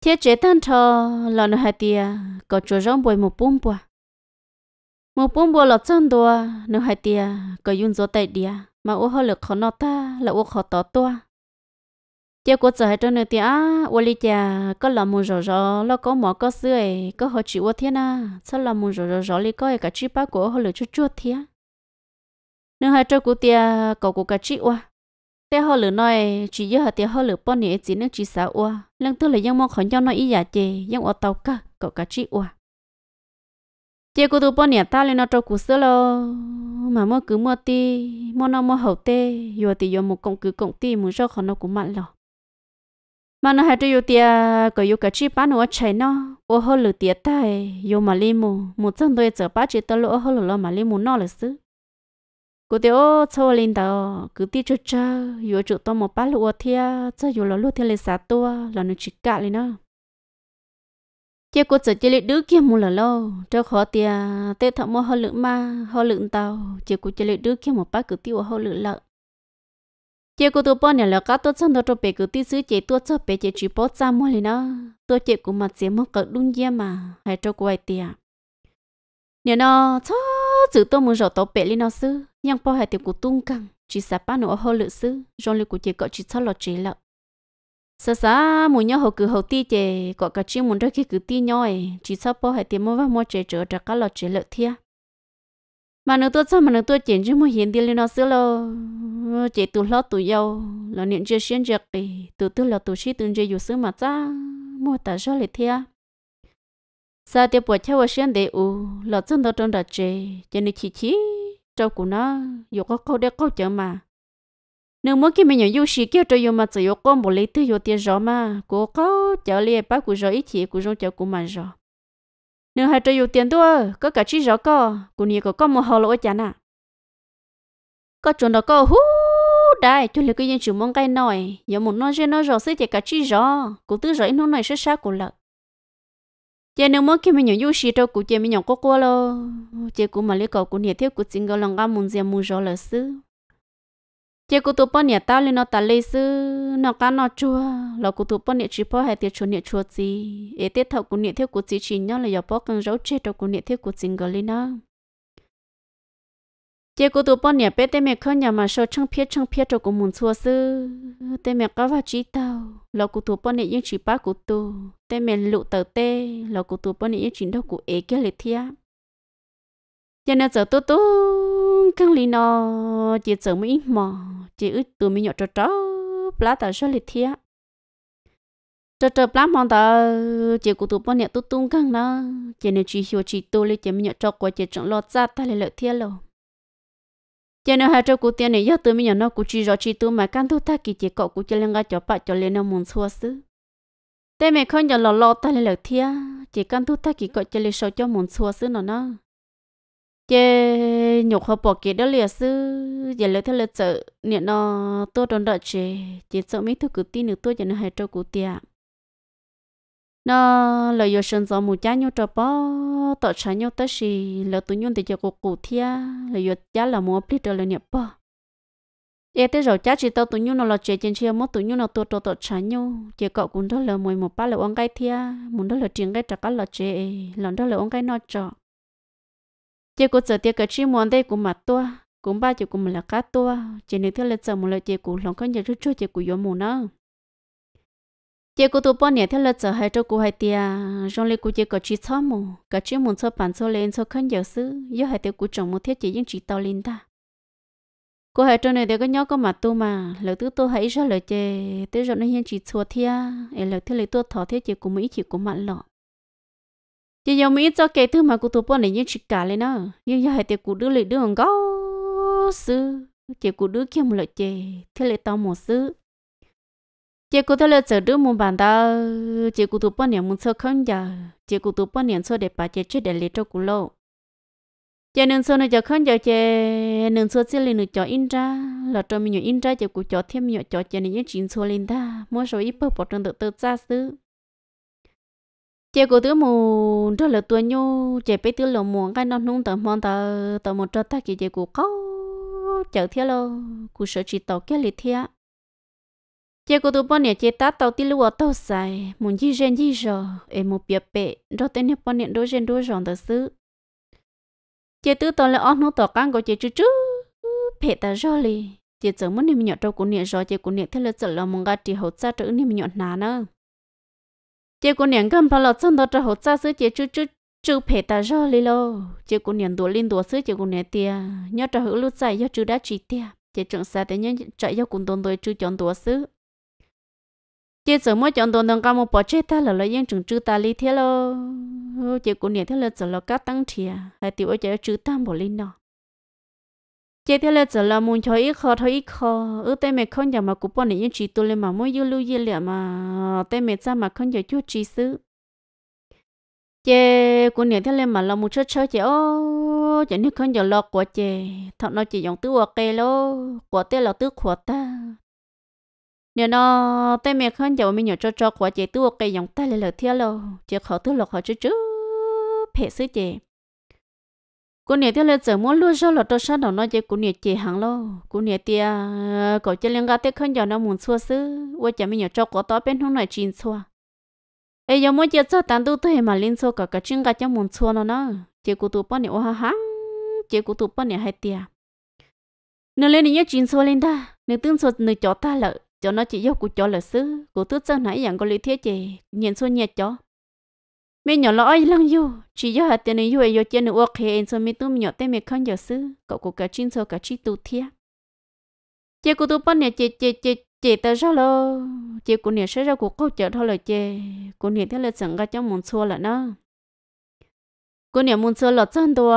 S1: chết chè tan thò là nửa hai tiếc, có chỗ rong bồi một bún bò mua bún bò là chân đùa nếu hai tia có dùng gió tay đi mà ô hơi lực khó nọ ta là ô khó tỏ tua chia của giờ hai trong nơi tia ô li cha có là mua rò rò lo có mỏ có sưởi, có họ chịu ô thiên à sao là mua rò rò rò li coi cả chi ba của hơi lực chút chút thiên nếu hai trong của tia có của cả chi ô tia họ lửa nói chỉ giờ hạt tia họ lửa bao nhiêu chỉ nước chỉ xả ô lần tư là dân mong khỏi nhau nói ý giả chê dân ô tàu cả có cả chi ô chỉ có tụi bọn nhà ta lên nó trong cú sơ lo mà mua cứ mua ti mua nó mua hậu tê vừa thì vừa một cộng cứ cộng ti muốn cho khó nó cũng mặn lo mà nó hay cho vừa tia có yêu cả chi bán nó chạy nó ô hơ lử tia ta vừa mà li mù một chân đôi chở ba chỉ tao lỗ hơ lử lo mà li mù nó là xứ cô tia ô cho lên đó cứ ti cho cha vừa chụp tao một bát lụa thia cho vừa lo lụa thia lên sát tua là nó chỉ cả lên nó chỉ có chỉ lấy đứa kia một lần lâu, cho khó tiền tê thợ mua họ lượng ma họ lượng tàu chỉ có chỉ lấy đứa kia một bát cứ tiêu họ lượng lợn chỉ có tôi bọn nhà là cá tôi chân đó cho bé cứ tiêu xứ chỉ tốt cho bé chỉ chỉ bỏ ra mua liền đó tôi chỉ cũng mặt chỉ mua cỡ đúng gì mà hay cho quay tiền nhà nó cho chữ tôi muốn rõ tàu bé lên nó xứ nhưng bao hai tiểu cụ tung căng chỉ sắp bán nó họ lượng xứ rồi liệu cụ chỉ cỡ chỉ cho lọt chỉ lợn sa sa mu nhau hậu cử hậu ti chè có cả chi muốn ra khi cử ti nhau ấy chỉ sao bỏ hệ tiền mua vắt mua chè trở trả cả lọ chè lợ thia mà nó tôi sao mà nó tôi chuyển chứ mua hiện tiền lên nó xưa lo chè tụ lo tụ giàu lo niệm chưa xuyên giặc thì tụ tư lo tụ chi từng chơi dù xưa mà cha mua ta cho lệ thia sa tiêu bỏ theo xuyên để u lo chân đó trong đặt chè cho nên chi chi cho cụ nó dù có câu để câu chở mà nếu muốn khi mình nhận yêu sĩ kia cho dù mà chỉ có con một lý thứ yêu tiền rõ mà cố có chở liền bác của rõ ít thì của rong chở của mà rõ nếu hai cho dù tiền tôi có cả chi rõ co của nhiều có con một hồ lỗ chán à có chuẩn đó co hú đại cho lấy cái nhân chủ mong cái nồi giờ muốn nói chuyện nó rõ sẽ chỉ cả chi rõ của thứ rõ nó này sẽ xa của lợn chị nếu muốn khi mình nhận yêu sĩ cho của chị mình nhận có qua lo chị của mà lấy cầu của nhiều thiết của chính cái lòng ga muốn gì muốn rõ là xứ chỉ cụ tụ bọn nhà tao lên nó ta lấy sư nó cá nó chua là cụ tụ bọn nhà chỉ bỏ hai tiệt chua nhà chua gì ấy tiết thầu cụ nhà thiếu cụ chỉ chỉ nhau là giờ bỏ cần rau chết đâu cụ nhà thiếu cụ chính gọi lên nó chỉ cụ tụ bọn nhà bé tê mẹ khơi nhà mà sao chẳng biết chẳng biết đâu cụ muốn chua sư tê mẹ có vào chỉ tao là cụ tụ bọn nhà những chỉ ba cụ tụ tê mẹ lụ tờ tê là cụ tụ bọn nhà những chỉ đâu cụ ấy kia lệ thia cho nên giờ tôi tôi căng lì nó chỉ sợ mấy mò chỉ ước từ mình nhỏ trò trò lá tờ số lì thia trò trò lá mòn tờ chỉ của tụi bọn nhẹ tụt tung căng nó chỉ nên chỉ hiểu chỉ tu lấy chỉ mình nhỏ trò qua chỉ chẳng lo ra ta lại lợi thia lo chỉ nên hai trò của tiền này do từ mình nhỏ nó cũng chỉ rõ chỉ tu mà căn thu ta kỳ chỉ cọ cũng chỉ lên ga cho bạn cho lên nó muốn xua xứ thế mẹ không nhỏ lo lo ta lại lợi thia chỉ căn thu ta kỳ cọ chỉ lên sầu cho muốn xua xứ nó nó chế nhục họ bỏ kia đó liền sư giờ lấy thế là sợ niệm nó tôi đón đợi chế chế sợ mấy thứ cứ tin được tôi giờ nó hay cho cụ tiệm nó là do sinh gió mù cha nhau cho bó tọt trái nhau tới gì là tụi nhung thì cho cụ cụ thia là do cha là mua plít rồi là niệm bó Ê tới rồi cha chỉ tao tụi nhung nó là chế trên chia mốt tụi nhung nó tôi cho tọt trái nhau chế cậu cũng đó là mười một ba là ông cái thia muốn đó là chuyện cái trả cá là chế lần đó là ông cái nó cho chỉ có giờ tiếc cái chi món đây cũng mặt tua cũng ba chỉ cũng là cá tua chỉ nếu thế là giờ một lời chỉ cũng lòng có nhớ chút chút chỉ cũng yếu mù nữa chỉ có tụ bao này thế là giờ hai chỗ cũng hai tia trong lấy cũng chỉ có chi chó mù cái chi muốn cho bản số lên cho không nhớ sự yếu hai tiêu cũng trồng một thiết chỉ những chỉ tao linh ta cô hai chỗ này đều có nhớ có mặt tu mà lời thứ tôi hãy ra lời chè tới rồi nó hiện chỉ chùa thia em lời thứ lấy tôi thọ thiết chỉ cũng mấy chỉ cũng mặt lọ giờ giờ mình cho kể thứ mà cụ tụp bọn này như chỉ cả lên nó giờ giờ hai tiệc cụ đưa lại đưa còn gấu sư chị cụ đưa kia một lợi chị thế lại tao một sư chị cụ thế lại chờ đứa một bàn ta chị cụ tụp bọn này muốn cho không giờ chị cụ tụp bọn này cho để bà chị chết để lấy cho cụ lộ chị nên cho nó cho không giờ chị nên cho chị lên cho in ra là cho mình in ra chị cụ cho thêm nhiều cho chị nên những chuyện cho lên ta mỗi số ít bớt bỏ trong tự tự ra sư chị cô tứ mù đó là tuổi nhu chị bé tứ lộ muộn cái nó nung tờ mòn tờ tờ một trò ta kỳ chị cô có chở theo lo cô sợ chỉ tàu kia lì theo chị cô tứ bọn nè chị ta tàu tí lúa tàu xài muốn gì gen gì giờ em một biệt bệ đó tên nè bọn nè đối gen đối giòn tờ xứ chị tứ tàu là ông nô tàu căng của chị chú chú phe ta rồi lì chị chẳng muốn niệm nhọt đầu cũng niệm rồi chị cũng niệm thế là chở lo mong gà chị hậu cha trở niệm nhọt nà nữa chị cô nàng gần bao lâu chân đó cho hỗ trợ sứ chị chú chú chú phải ta rõ lý lo chị cô nàng đùa lên đùa sứ chị cô nàng tia nhớ cho hữu lúc dài do chú đã chỉ tia chị trưởng xa để nhớ chạy do cùng tôn tôi chú chọn đùa sứ chị sợ mỗi chọn tôn tôn cao một bỏ chế ta là lo yên trưởng chú ta lý thế lo chị cô nàng thế là sợ lo cá tăng thìa hay tiểu ở chơi chú ta bỏ lên nọ chế thế là giờ là muốn cho ít khó thôi ít khó ở đây mẹ không giờ mà cũng bọn này chỉ tôi lên mà mỗi yêu lưu yên lẹ mà đây mẹ ra mà không giờ chút chỉ xứ chế của nhà thế lên mà là muốn chơi chơi chế ô chế nước không giờ lo của chế thằng nó chỉ dùng tứ hoặc kê lô của tê là tứ của ta nhà nó đây mẹ không giờ mình nhỏ cho cho của chế tứ hoặc kê dùng ta là lời thiệt lô chế khó tứ lộc khó chứ chứ phải xứ chế cô nè tiếc là giờ muốn lúa cho lọt tôi sao đầu nó chơi cô nè chơi hàng lo cô nè tiếc cậu chơi liên ga tiếc không giờ nó muốn xua xứ qua chả mình nhớ cho có tao bên hôm nay chín xua ấy giờ muốn chơi cho tàn tu tôi mà liên xua cả cái chuyện cả cho muốn xua nó nó chơi cô tụ bọn nè oa hàng chơi cô tụ bọn nè hay tia. nửa lên nè nhớ chín xua lên ta nửa tương xua nửa cho ta lợ cho nó chỉ yêu của cho lợ xứ của tước sao nãy dạng có lý thiết gì nhìn xua nhẹ cho mấy nhỏ lo ai lăng yêu chỉ do hạt tiền này yêu yêu chơi nữa ok em so mấy tụi nhỏ tên mẹ không giờ xứ cậu cụ cả chín so cả chi tu thia chị cụ tụi bọn này chị chị chị chị ta ra lo chị cụ này sẽ ra cụ câu chợ thôi là chị cụ này thế là chẳng ra trong muốn xua là nó cụ này muốn xua là chân đùa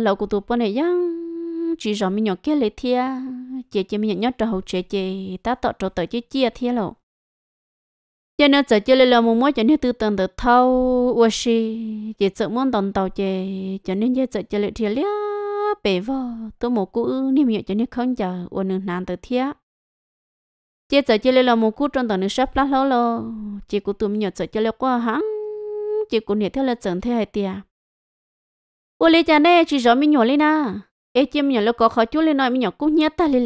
S1: lão cụ tụi bọn này yang chỉ rõ mấy nhỏ kia lấy thia chị chị mấy nhỏ nhỏ trò hậu chị ta tọt trò tới chị chia thia rồi cho nên giờ chơi là một mối cho nên tư tưởng từ thâu và xì chỉ sợ muốn tuần tàu chè cho nên giờ giờ chơi thì lia bể vò tôi một cú niệm nhớ cho nên không chờ và nương nàn từ thia chỉ giờ chơi là một cú trong tuần nương sắp lá lâu lo chỉ cú tụi mình nhớ giờ chơi quá hãng chỉ cú niệm theo là chẳng thế hay tiệt và lấy cha này chỉ rõ mình nhỏ lên na em chỉ mình nhỏ là có khó chú lên nói mình nhỏ cũng nhớ ta lên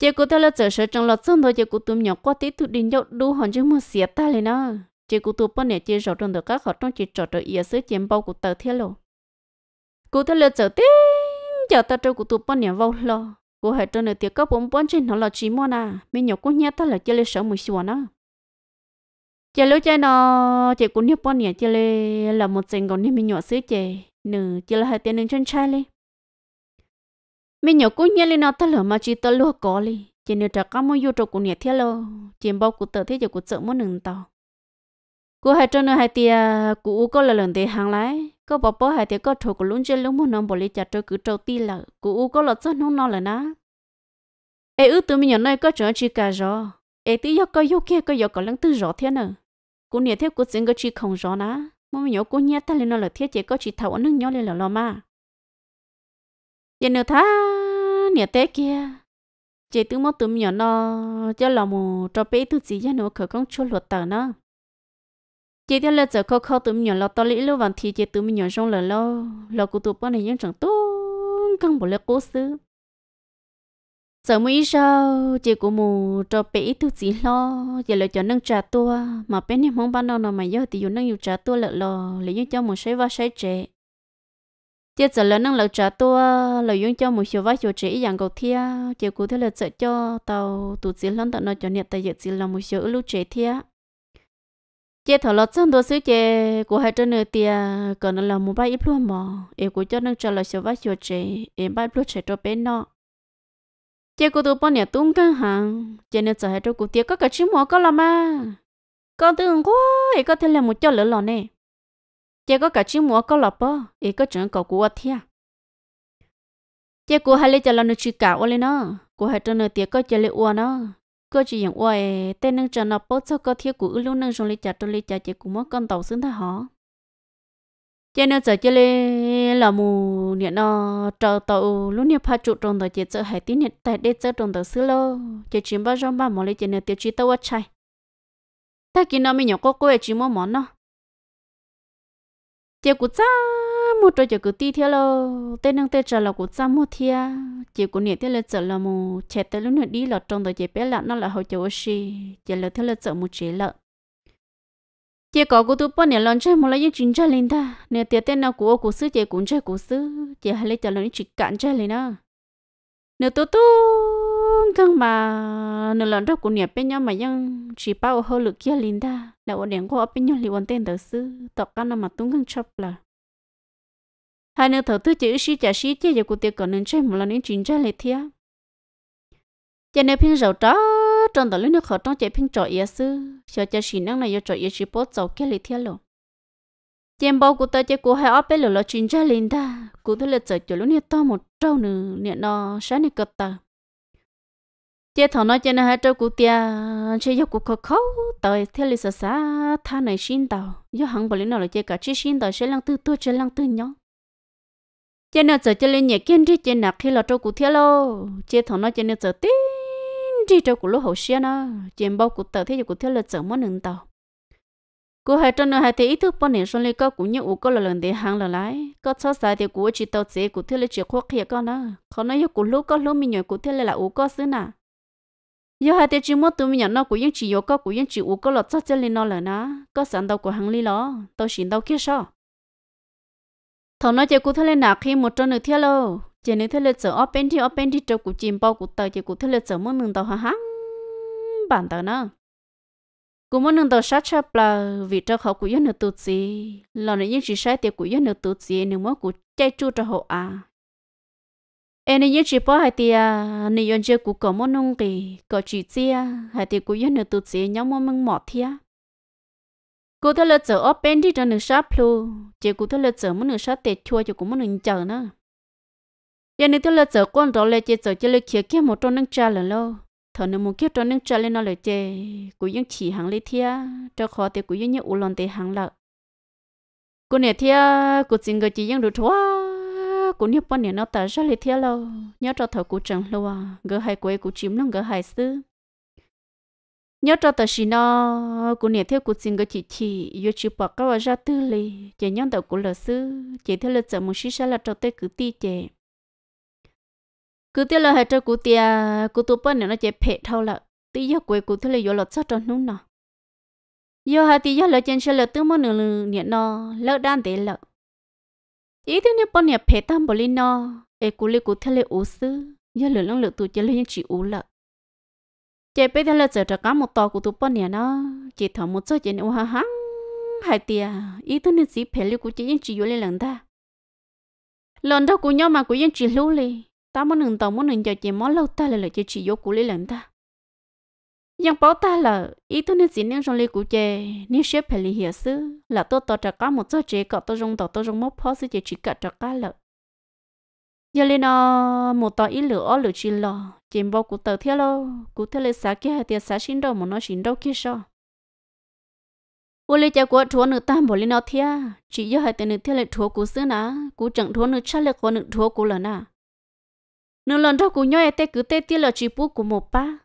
S1: chỉ có tôi là chờ sợ trong lọt xong thôi chỉ có tụi nhỏ qua tí tụ đi nhau đủ hòn chứ mua xía ta lên nó chỉ có tụi bọn này chỉ rõ trong được các họ trong chỉ trò được ý sứ chém bao của tờ thiết lộ cô tôi là chờ tí giờ ta trâu của tụi bọn này vào lo cô hãy cho nơi tiệc các bốn bọn trên nó là chỉ mua nà mình nhỏ cô nhát ta là chơi lên sớm một xùa nó chơi lúc chơi nó chỉ cũng nhớ bọn này chơi là một dành còn nhớ mình nhỏ sứ chơi nửa chơi là hai tiền nửa chân trai lên mình nhớ cũng nhớ lên nó ta lỡ mà chỉ tớ lúa có li chỉ nếu trả cá mua vô trâu cũng nhẹ thiết lo chỉ bao cụ tớ thế giờ cụ sợ muốn nừng tàu cô hai trâu nữa hai tia cụ u có là lần tê hàng lái có bỏ bỏ hai tia có trâu cụ lún chân lún muốn nằm bỏ li chặt trâu cứ trâu ti là cụ u có là rất nông nó là ná ê ư tụi mình nhớ nơi có chỗ chỉ cả rõ ê tí giờ có vô kia có giờ có lăng tư rõ thế nữa cụ nhẹ thiết cụ xin cái chỉ không rõ ná mà mình nhớ cụ nhẹ ta lên nó là thiết chỉ có chỉ thảo ở nước nhỏ lên là lo mà giờ nửa thá nửa té kia chị tưởng mất tụm nhỏ nó cho lòng mù cho bé thứ gì giờ nửa khởi công chua lụt tờ nó chị theo lời giờ khó khó tụm nhỏ lo to lĩ lâu vàng thì chị tụm nhỏ trong lời lo lo cụ tụp bọn này nhân chẳng tung không bộ lệ cố xứ sợ mới sao chị của mù cho bé thứ gì lo giờ lời cho nâng trà tua mà bé này mong ban nó mà giờ thì dùng nâng dùng trà tua lợ lò lấy những cho một sấy và sấy trẻ tiếc giờ là năng lực trả tua lợi dụng cho một số vay số chỉ dạng cầu thia chỉ cụ thể là trợ cho tàu tụ chỉ lớn tận nơi cho nhiệt tại dự chỉ là một số lưu chế thia chế thảo lót chân tôi sứ chế của hai trên nửa tia còn là một bài ít luôn mà em cũng cho năng trả lời số vay số chỉ em bài luôn chế cho bên nó chế của tôi bọn nhà tung căng hàng chế nên sợ hai trong cụ tia có cả chữ mỏ có làm à còn tưởng quá em có thể là một chỗ lỡ lò này chỉ có cả chữ múa có lọp bơ ý có chẳng có của à? chỉ của hai lấy cho nó chữ cả ô lên nó của hai cho nó tiếc có chỉ lấy ô nó có chỉ dùng ô ấy tên nâng chân nó bớt sau có thia của lưu nâng trong lấy chả trong lấy chả chỉ của mỗi con tàu xứng thà họ chỉ nửa giờ chỉ lấy là mù niệm nó chờ tàu lúc niệm pha trụ trong thời chỉ sợ hai tí niệm tại đây sợ trong thời xưa lâu, chỉ chuyện bao trong ba mỏ lấy chỉ nó tiệc chỉ tàu chạy, ta kia nó mình nhổ có quê chỉ mua món nó chị cũng cha một trò chơi cứ tí theo lo tên năng tên trả là cũng cha một thia chị cũng nhớ thế là chợ là một trẻ tới lúc nữa đi là trong đó chị bé là nó là hậu chơi oxy chị là theo là chợ một chị lợ chị có cô tụi bọn nhớ lần chơi một yên chính chơi lên ta nếu tiền tên nào của cô sư chị cũng chơi cô sư chị hay lấy chợ lần chỉ cản chơi lên nữa nếu tôi tôi thương mà nửa lần đó cũng nhẹ bên nhau vẫn chỉ bao hơi lực kia linh đa là ổn điện qua bên nhau liên quan tên đầu sư tọt cái nào mà tung căng chập là hai nửa thầu thứ chỉ sĩ trả sĩ chia giờ cụ tiệc còn nên chơi một lần đến chuyện chơi lệ thia cho nên pin dầu đó trong đó lúc nước khởi trong chạy phim trọ yết sư cho trả sĩ năng này do trọ yết sĩ bớt giàu kia lại thia rồi tiền bao của ta chơi cụ hai ấp bên lửa là chuyện chơi linh đa cụ tôi lệ chơi cho lúc nước to một trâu nữa nửa nó sáng nửa cật ta chế thằng nó chế nó hết trâu cụ tia chế dốc cụ khó khó tới theo lịch sở xa tha này xin tàu do hàng bảo lý nào là chế cả chế xin tàu chế lăng tư tua chơi lăng tư nhó chế nó giờ chơi lên nhẹ kiên trì chơi nạp khi là trâu cụ theo lô chế thằng nó chế nó giờ tin đi trâu cụ lô hậu xe nó chơi bao cụ tàu thế cụ theo là giờ món nừng tàu cô hai trong nơi hai thì ý thức bọn nền xuân lý có cũng như ủ có là lần để hàng là lại có cho sai thì của chỉ tàu chế của thiết là chỉ khó kia con nó còn nói yêu của lúc có lúc mình nhảy của thiết là ủ có xứ nào giờ hai tiết chỉ muốn tụi mình nhận nó của những chỉ yếu có của những chỉ u có lọt chắc chắn lên nó là nó có sẵn đâu của hàng lì lo tôi xin đâu kia sao thằng nó chỉ cụ thể là nào khi một trong nửa thiết lâu chỉ nửa thiết là sợ ở bên thì ở bên thì cho cụ chìm bao cụ tao chỉ cụ thể là sợ muốn nương tao hả hả bản tao nó cụ muốn nương tao sát chắp là vì cho họ của những nửa tụt gì lo này những chỉ sai thì của những nửa tụt gì nếu muốn cụ chạy chu cho họ à em nhớ chỉ bảo hai tia này yon chơi cú cỏ món nông kì cỏ chỉ chia hai tia cú yon tụt chia nhau món măng mọt thia cú thưa lỡ chở ốp bên đi cho nửa sát plu chỉ cú thưa lỡ chở món nửa sát tệ chua cho cú món nửa chở nữa yon này thưa lỡ chở con rồi lại chỉ chở chỉ lấy kia kia một trong nâng cha lần lâu thọ nửa một kia trong nâng cha lên nó lại chè cú yon chỉ hàng lấy thia cho khó tia cú yon nhớ u lòn tê hàng lợ cú này thia cú xin cái chỉ yon được thua cũng nhớ bọn nó ta rất là thế lâu nhớ cho thầu cũng chẳng lâu à gỡ hai quế cũng chìm nó gỡ hai xứ nhớ cho ta xin nó cũng nhớ theo cũng xin gỡ chỉ chỉ yêu chịu bỏ cái ra tư lì chỉ nhớ đầu cũng là xứ chỉ theo là chậm một xí xa là cho tới cứ ti chè cứ tiếc là hai cho cụ tia cụ tụ bọn nó chỉ phe thâu là tí giờ quế cụ thế là yêu lọt sát cho nung nọ yêu hai tí giờ là chân sẽ là tư món nửa nửa nó lỡ đan để lợ ý thứ nhất bọn nhà phe tam bồ lên nó e cú lê cú theo lê ú sư nhớ lửa lăng lửa tụ chơi lê chỉ ú lợ chị bây giờ là giờ trả cá một tò của tụ bọn nhà nó chị thở một số chị nụ hà hăng hai tia ý thứ nhất gì phe lê cú chị yên chỉ ú lê lần ta lần đó cú nhau mà cú yên chỉ lưu lê ta muốn nâng tàu muốn nâng cho chị món lâu ta là lời chị chỉ vô cú lê lần ta nhưng bảo ta là ý tôi nên chỉ nên trong lý cụ chè nên xếp phải lý hiểu sư là tôi tỏ ra cá một chỗ chế cọ tôi dùng tỏ tôi dùng một phó sư chế chỉ cả trả cá là giờ lên nó một tỏ ý lửa lửa chỉ lò chìm bao cụ tờ theo lo cụ theo lấy xá kia hay tiền xá xin đâu mà nó xin đâu kia sao ô lê cha của chúa nữ tam bỏ lên nó thea chỉ do hai tiền nữ theo lấy chúa cụ sư nà cụ chẳng chúa nữ cha lấy con nữ chúa cụ là nà nửa lần đó cụ nhoi tê cứ tê tiếc là chỉ bú của một ba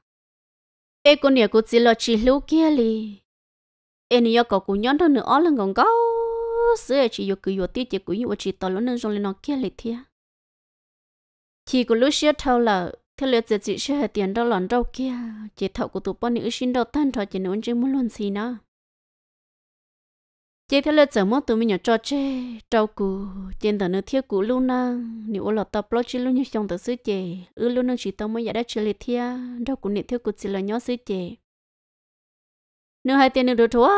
S1: ê con nè cô chỉ lo chỉ lưu kia li ê nè có cô nhón đó nữa là ngon gấu sửa chỉ yêu cứ yêu tiếc chỉ cứ yêu chỉ tao lớn nên lên nó kia li thia chỉ cô lúc xưa thâu là theo lệ chỉ chỉ sẽ tiền đó lòn đâu kia chỉ thâu của tụi bọn nữ sinh đầu tan thôi chỉ nói chỉ muốn luôn xin nữa chế phía là giờ mốt tụi mình nhỏ cho chế trâu cù trên tờ nó thiếu cũ luôn nè nếu ô lọt tập lót chỉ luôn như trong tờ sứ chế ư luôn nâng chỉ tao mới giải đáp chỉ liệt thia trâu cù niệm thiếu cù chỉ là nhỏ sứ chế nếu hai tiền được đồ thua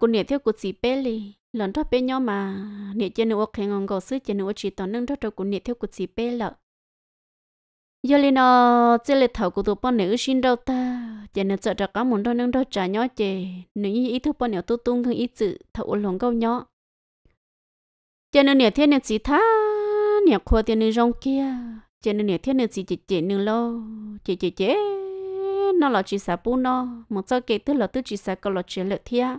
S1: cù niệm thiếu cù chỉ bé li lần đó bé nhỏ mà niệm trên nếu ô khen ngon gò sứ chế nếu chỉ tao nâng trâu trâu cù niệm thiếu cù chỉ bé lợ giờ lên nó chơi lệ thầu của tụi bọn nữ sinh đâu ta giờ nó sợ ra cá muốn đâu nâng đâu trả nhó chè nữ như ý thức bọn nhỏ tu tung thương ít chữ thầu lòng câu nhó giờ nó nè thiên nè chỉ tha nè khoa tiền nè rong kia giờ nó nè thiên nè chỉ chỉ chỉ nè lo chỉ chỉ chỉ nó là chỉ sa bu nó một số cái thứ là thứ chỉ sa có là chỉ lệ thiên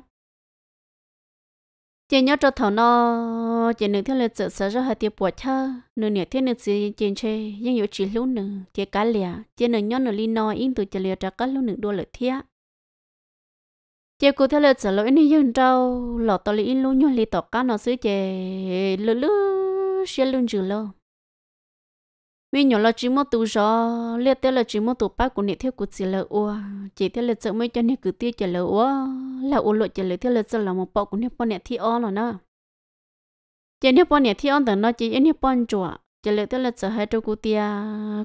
S1: chị nhớ cho thằng nó chị nữ theo lời sợ sợ ra hai tiệp bỏ cha nữ nhớ theo nữ chị chị chê nhưng yếu chỉ lúc nữ chị cá lẻ chị nữ nhớ nữ li no in từ chị lẻ ra cá lúc nữ đua lời thia chị cô theo lời sợ lỗi nữ dân trâu lọ tao li in lúc nhớ li tọt cá nó xứ chị lư lư xe luôn dữ lâu vì nhỏ là chỉ một tụ gió liệt tiêu là chỉ một tụ bác của nị theo của chỉ là ua chỉ theo là sợ mấy cho nị cử tiêu chỉ là ua là ua lộ chỉ là theo là sợ là một bọ của nị bọn nị thi on rồi nè chỉ nị bọn nị thi on tưởng nó chỉ nị bọn chùa chỉ là theo là sợ hai trâu của tia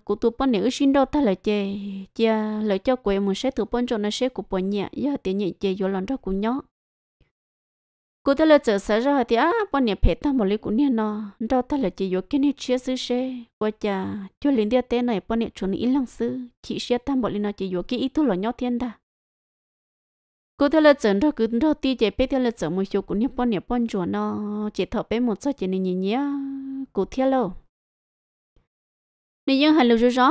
S1: của tụ bọn nị ước xin đâu ta là chè chè lợi cho quê một sẽ tụ bọn chùa nó sẽ của bọn nhẹ giờ tiền nhẹ chè vô lần đó của nhóc cô ta là chờ sở ra thì á bọn nhà phe ta một lấy cũng nhà nó đâu ta là chỉ vô cái này chia sứ xe qua cha cho lên địa tên này bọn nhà chuẩn ít lăng sư chỉ xe ta một lấy nó chỉ vô cái ít thu là nhau thiên đa cô ta là chờ đâu cứ đâu ti chạy bé ta là chờ một số cũng nhà bọn nhà bọn chuẩn nó chỉ thọ bé một số chỉ này nhỉ nhỉ cô thiên lâu nếu như hành lưu rõ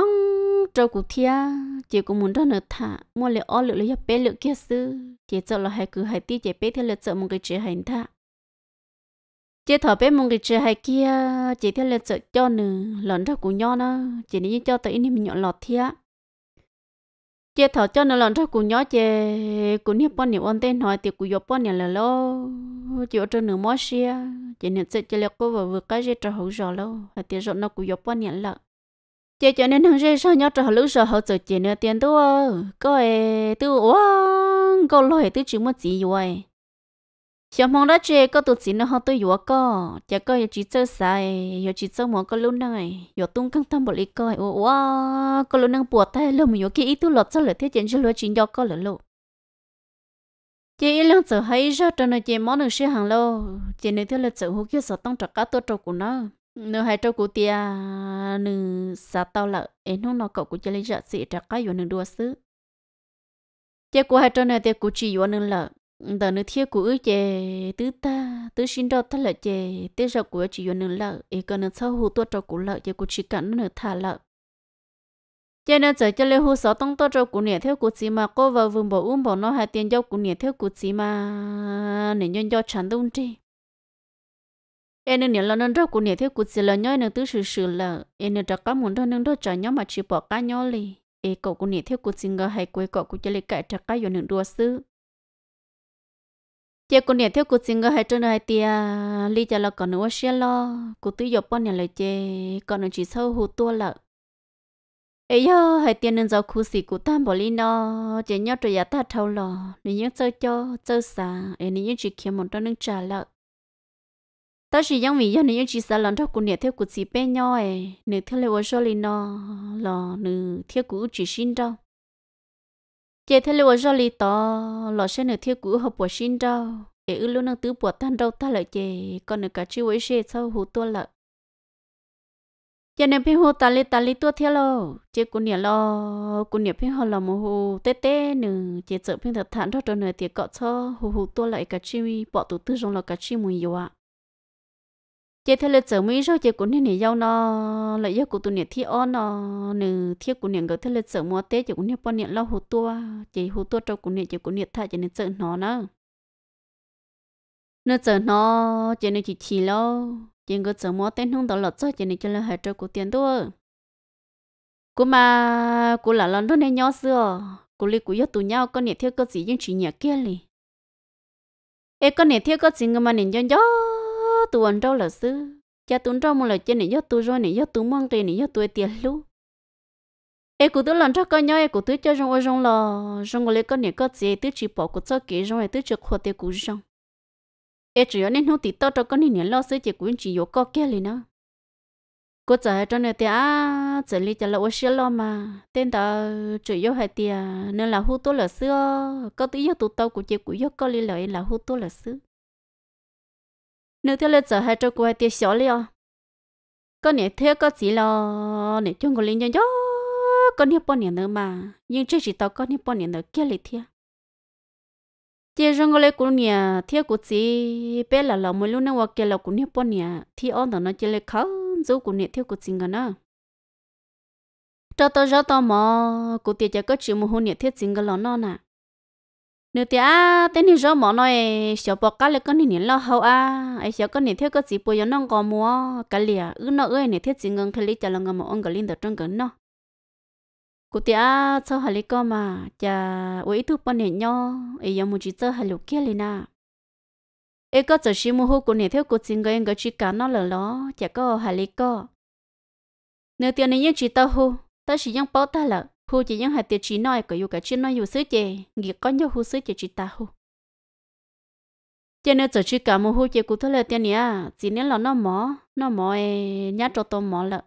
S1: trâu cụ thia chị cũng muốn cho nữa thả mua lệ o lệ lấy bé lệ kia sư chị sợ là hai cứ hai ti chị bé theo lệ sợ một cái chị hành thả chị thở bé một cái chị hai kia chị theo lệ sợ cho nữa lần ra cụ nho nó chị nên cho tới nên mình nhọn lọt thia chị thở cho nè lần ra cụ nho chị cụ niệm bao nhiêu ôn tên hỏi thì cụ dọc bao nhiêu là lo chị ở trên nửa mỏ xia chị nhận sẽ chị lệ cô vào vừa cái gì trò hậu rõ lâu là tiền rộn nó cụ dọc bao nhiêu lợ chị cho nên thằng rể sao nhau trở lũ sợ họ tự chị nữa tiền tôi có ai tôi uống có lời tôi chỉ muốn gì vậy 小梦那姐个肚子呢好多药个，这个要去做啥？要去做么个路呢？要东刚当不离个，我哇，个路能不带路没有给一度落走了，天天去落进药个了路。这一辆走还一绕着那睫毛能水行喽，这那条了走后就是当着嘎多照顾呢。nếu hai trâu cụ tia nư sa tao lợ em không nó cậu cụ chơi lấy giật sĩ trả cái vô nư đua xứ chơi cụ hai trâu này chơi cụ chỉ vô nư lợ đờ nư thiếu cụ ư chơi tứ ta tứ xin đâu ta là chơi tứ giờ cụ chỉ vô nư lợ em còn nư sau hù tua trâu cụ lợ chơi cụ chỉ cản nư thả lợ chơi nư chơi chơi lấy hù sáu tông tua trâu cụ nè theo cụ chỉ mà cô vợ vùng bỏ um bỏ nó hai tiền giao cụ nè theo cụ chỉ mà nè nhân do chẳng đúng chơi em nhớ là nên đâu cũng nè theo cũng chỉ là nhói nè tứ sự sự là em đã chắc cả muốn đâu nên đâu chả nhói mà chỉ bỏ cả nhói li em cậu cũng nè theo cũng chỉ ngờ hay quê cậu cũng chỉ lấy cái chắc cả rồi nè đua sư chị cũng nè theo cũng chỉ ngờ hay trên này tia li chả là còn nữa xia lo cũng tứ giờ bọn nè lại chơi còn nó chỉ sâu hụt tua là ấy yo hay tiền nên giàu khu sĩ của tam bỏ li nó chị nhớ trời giá ta thâu lò nếu nhớ chơi cho chơi xả em nhớ chỉ kiếm một đôi nâng trà lợi ta chỉ giống mình giờ những chỉ sợ lần trước cũng nhớ theo cuộc chỉ bé nhỏ, ấy nếu theo lời số lì nó là nếu theo cũ chỉ sinh đâu chỉ theo lời số lì to là sẽ nếu theo cũ học bổ sinh đâu để ư luôn năng tứ bổ tan đâu ta lại chỉ còn nếu cả chi với xe sau hồ tua lợ chỉ nếu bên hồ ta lì ta lì tua theo lo chỉ cũng nhớ lo cũng nhớ bên hồ là một hồ tê tê nếu chỉ sợ bên thật thản đó cho nếu tiệt cọ cho hồ hồ tua lại cả chữ bỏ tụ tư trong là cả chi mùi yếu ạ chế thế là chở mấy rồi chế cũng nên nhau nó lại yêu của tụi nè thi on nó nè thi của nè gỡ thế là chở mua tết chế cũng nè bọn nè lau hồ tua chế hồ tua cho của nè chế cũng nè thay chế nên sợ nó nữa nó sợ nó chế nên chỉ chỉ lo chế gỡ chở mua tết không đó lọt cho chế nên cho là hai cho của tiền tua cô mà cô là lần đó nè nhau xưa cô lấy cô yêu tụi nhau có nè theo có gì nhưng chỉ nhẹ kia lì ê có nè theo có gì mà nè nhau nhau tụi anh đâu là sư cha tụi đâu mà là trên này do tụi rồi này do tụi mong tiền này do tụi tiền lú em cũng tôi làm cho con nhau em cũng tôi cho rong rong lò rong lấy con này có gì tôi chỉ bỏ của cho kỹ rong này tôi chỉ khoa tiền cũng rong em chỉ nên không tí to cho con này lo sẽ chỉ cũng chỉ yếu có kia liền nữa cô trả cho nên thì à chỉ lấy cho là ô xe lo mà tên đó chủ yếu hai tiền nên là hú tôi là xưa có tí yếu tụi tao cũng chỉ cũng yếu có lý lợi là hú tôi là xưa nếu thế là giờ hai trâu quay tiền xóa liền con nè thế có gì lo nè chung có linh nhân gió con nè bao nè nữa mà nhưng chỉ chỉ tao con nè bao nè nữa kia lì thế chỉ rằng cái cô nè thế cô chỉ bé là lâu mới lúc nào kia là cô nè bao nè thì ông đó nó chỉ là khóc dấu cô nè thế cô chỉ ngon à cho tao cho tao mà cô tiệt cho có chịu một hôn nè thế chỉ ngon lo nó nè nếu tiếc tên thì rõ mỏ nói 小宝 cá lại con thì nhìn lo hậu à ai ai 小 con thì theo cái gì bây giờ nó có mua cái lìa ư nó ơi thì theo chỉ ngang khai lý cho là ngang mà ông cái linh được trong gần nó cụ tiếc sau hai lý con mà chả với thứ bọn này nhau ai giờ muốn chỉ cho hai lục kia liền à ai có chỉ muốn mua hậu cụ này theo cụ chỉ ngang cái chỉ cá nó lỡ ló chả có hai lý con nếu tiếc này chỉ tao hậu ta chỉ nhang bảo ta là hu chỉ những hạt tiền chỉ nói có yêu cả chuyện nói yêu sứ chè nghĩa con nhau hu sứ chè chỉ ta hu cho nên giờ chỉ cả một hu chè cụ thôi là tiền nhá à, chỉ nên là nó mỏ nó mỏ e nhát cho tôi mỏ là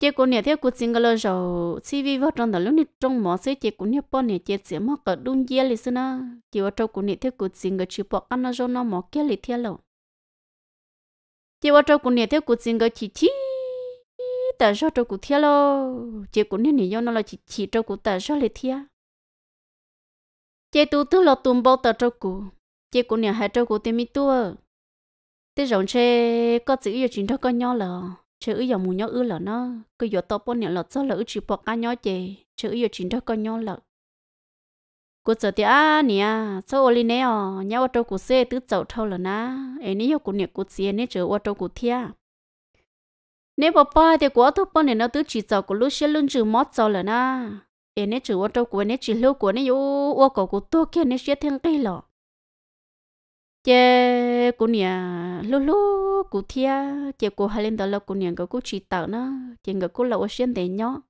S1: chè cụ nhà theo cụ xin cái lời rồi chỉ vì vào trong đó lúc này trong mỏ sứ chè cụ nhà bọn nhà chè chỉ mỏ cả đúng dễ lịch xí na chỉ vào trong cụ nhà theo cụ xin cái chỉ bỏ ăn nó cho nó mỏ kia lịch theo rồi chỉ vào trong cụ nhà theo cụ xin cái chỉ chỉ tờ cho trâu cụ thiê lô chị cũng nên nhỉ nó là chị chỉ trâu cụ tờ cho lệ thiê chị tu tu lo tùm bao tờ trâu cụ chị cũng nhỉ hai trâu cụ tên ít tu thế rộng xe có chữ yêu chính đó có nhau lờ chữ yêu dòng mù nhau ư lờ nó cứ yêu to bao nhỉ lờ cho lỡ chỉ bỏ cá nhau chê chữ yêu chính đó có nhau lờ cô sợ thì à nè sao ô li nè nhau trâu cụ xe tứ chậu thâu lờ na ấy nè yêu cụ nè cụ xe nè chữ ô trâu cụ thiê nếu bà ba thì quá thấp bao nên nó tứ chỉ giàu của lúc sẽ luôn trừ mót giàu là na để nên trừ ô trâu của nên chỉ lưu của nên yêu ô cổ của tôi kia nên sẽ thêm cây lọ chè của nhà lú lú của thia chè của hai lên đó là của nhà của của chỉ tạo na, chè người của là ô xuyên để nhó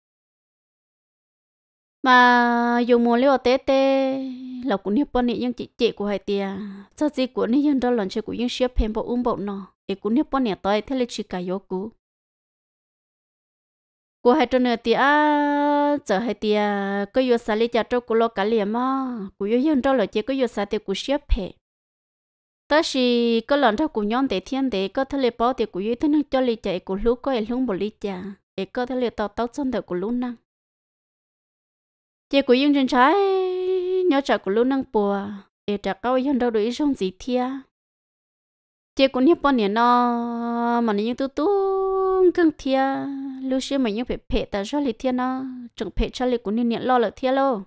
S1: mà dùng mua liệu tế tế, là của nhà bọn này nhưng chị chị của hai tia cho gì của nên nhân đó lần chơi của những ship thêm bộ ung bộ nọ, để của nhà bọn này tới thế là chỉ cả yếu cũ cô hai trâu nữa thì à giờ hai thì à cô yêu xả lấy cho trâu cô lo cả liền mà cô yêu yên trâu là chỉ cô yêu xả thì cô xếp hè ta chỉ có lần trâu cô nhon để thiên để có thằng lấy bao thì cô yêu thằng nó cho lấy chạy cô lúc có lúc một lấy chả để có thằng lấy tao tao chân đầu cô lúc năng chỉ cô yên trên trái nhớ trả cô lúc năng bùa để trả câu yên đâu đối trong gì thia chỉ cô nhớ bao nhiêu nó mà nó như tu tu không cần thia lưu sư mà những phải phê ta cho lý thiên nó chẳng phê cho lý cũng nên nhận lo lợi thiên lô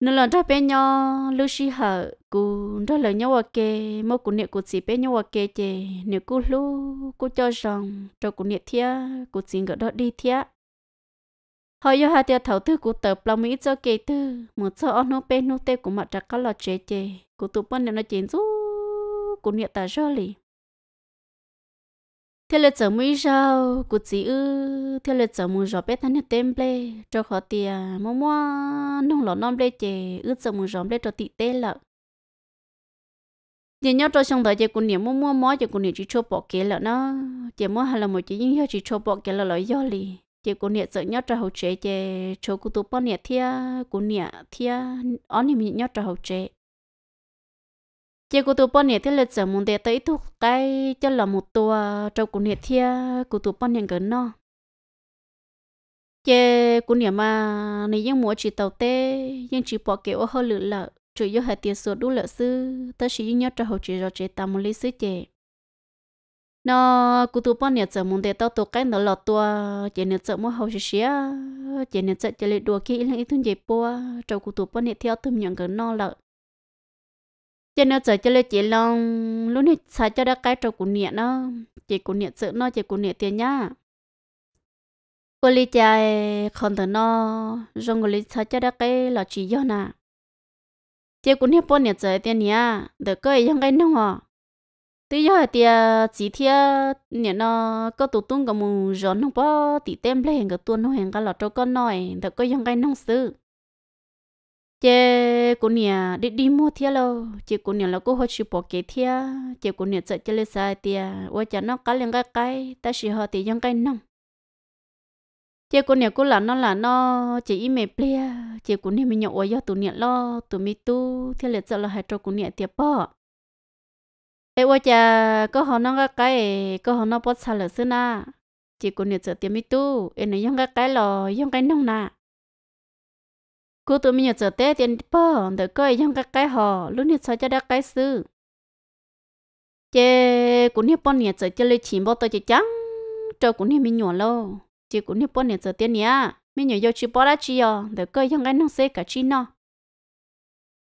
S1: nên là cho bên nhau lưu sư hở cũng đó là nhau ok mà cũng nhận cũng chỉ bên nhau ok chứ nếu cũng lu cũng cho rằng cho cũng niệm thia cũng chỉ gọi đó đi thia họ yêu hai tia thầu tư của tờ plum mỹ cho kê tư một số ông nó bé nó tê của mặt trạc cá lọt chế chế của tụ bên nó chén rú của niệm ta cho lý thế là chở mũi rau cụ chỉ ư thế là chở mũi rau bé thanh tem ble cho khó tiền mua mua nông lọ non ble chè ư chở mũi rau ble cho tị tê lợ giờ nhớ cho xong thời chơi cụ niệm mua mua mó chơi cụ niệm chỉ cho bỏ kế lợ nó giờ mua hay là một chỉ những chỉ cho bỏ kế lợ lợi do lì giờ cụ niệm sợ nhớ cho hậu chế chơi cho cụ tụ bỏ niệm thia cụ niệm thia ó niệm nhớ cho hậu chế chỉ cụ tụ bọn nhà thế lịch sử muốn để tới thuộc cái cho là một tòa trong cụ nhà thia cụ tụ bọn này gần nó chỉ cụ nhà mà này những mùa chỉ tàu tê những chỉ bỏ kiểu hơi lử lợ chủ yếu hệ tiền số đủ lợ sư ta chỉ nhớ cho hậu chỉ cho chế tam lý sư chế nó cụ tụ bọn nhà giờ muốn để tới thuộc cái nó là tòa chỉ nhà giờ mua hậu chỉ xía chỉ nhà giờ chỉ lịch đùa kỹ là ít thun gì bùa trong cụ tụ bọn nhà theo thum nhận gần nó lợ cho nó giờ cho lên chị lòng lúc này sao cho đã cái trâu của niệm nó chị của niệm sợ nó chị của niệm tiền nhá cô lý cha còn thằng nó rồi cô lý sao cho đã cái là chỉ do nà chị của niệm bao niệm giờ tiền nhá được cái giống cái nó hả tuy giờ thì chỉ thia niệm nó có tụ tung cái mù rón không bao thì tem lên cái tuôn nó hàng cái lọ trâu con nói được cái giống cái nông sự chế cô nia đi đi mua thia lo chế cô nia là cô họ chịu bỏ cái thia chế cô nia chạy chơi lên sai thia qua chả nó cá liền cái cái ta chỉ họ thì dân cái nông chế cô nia cô là nó là nó chế im mẹ plea chế cô nia mình nhậu ở do tu nia lo tu mi tu thia lệ chạy là hai trâu cô nia tiệp bỏ e ê vợ chả có họ nó cái cái có họ nó bớt xa là xưa na chế cô nia chạy tiệp mi tu em nói dân cái cái lo dân cái nông na cô tụi mình nhớ chờ té tiền bò để coi trong các cái họ lúc này sao cho đã cái sư chê cô nhớ bọn nhớ chờ chơi lấy chim bao tôi chơi trắng cho cô nhớ mình nhớ lo chỉ cô nhớ bọn nhớ chờ tiền nhá mình nhớ yêu chỉ bò ra chi à để coi trong cái nó sẽ cả chi nó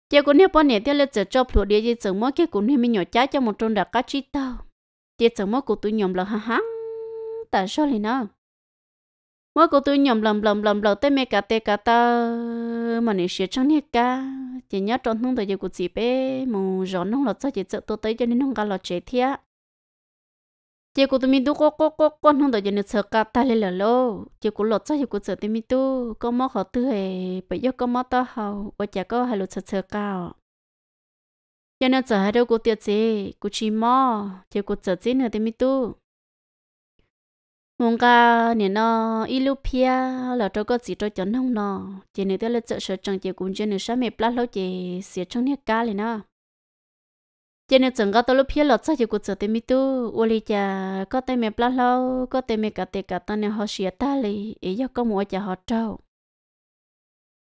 S1: chê cũng nhớ bọn nhớ tiền lấy chờ cho phụ địa gì chờ mỗi cái cô nhớ mình nhớ trái cho một trôn đặc cá chi tao chê chờ mỗi cô tụi nhom là hăng hăng ta sao lại nào mỗi cô tôi nhầm lầm lầm lầm lầm tới mẹ cả tê cả ta mà nếu sửa trong hết cả chỉ nhớ trong thông thời của chị bé mù rõ nóng lọt sao chỉ sợ tôi tới cho nên không có lọt chế thiệt chỉ của tôi mi tu có có có con không thời giờ sợ cả ta lên là lô chỉ của lọt sao chỉ của sợ tôi mi tu có mò khó tư hệ bây giờ có mò to hậu và chả có hai lọt sợ sợ cao cho nên sợ hai đứa của tiệt gì của chị mò chỉ của sợ gì nữa tôi mi tu mong cả nè nó Ethiopia là cho có gì cho chọn không nó chỉ nếu tới là chợ sửa chẳng chỉ cũng chỉ nếu sao mẹ plát lâu chỉ xịt trong hết cá liền nó chỉ nếu chẳng có tới lúc phía lọt sao chỉ cũng chợ tới mi tu ô li cha có tới mẹ plát lâu có tới mẹ cả tê cả ta nè họ xịt ta li ý do có mua cha họ trâu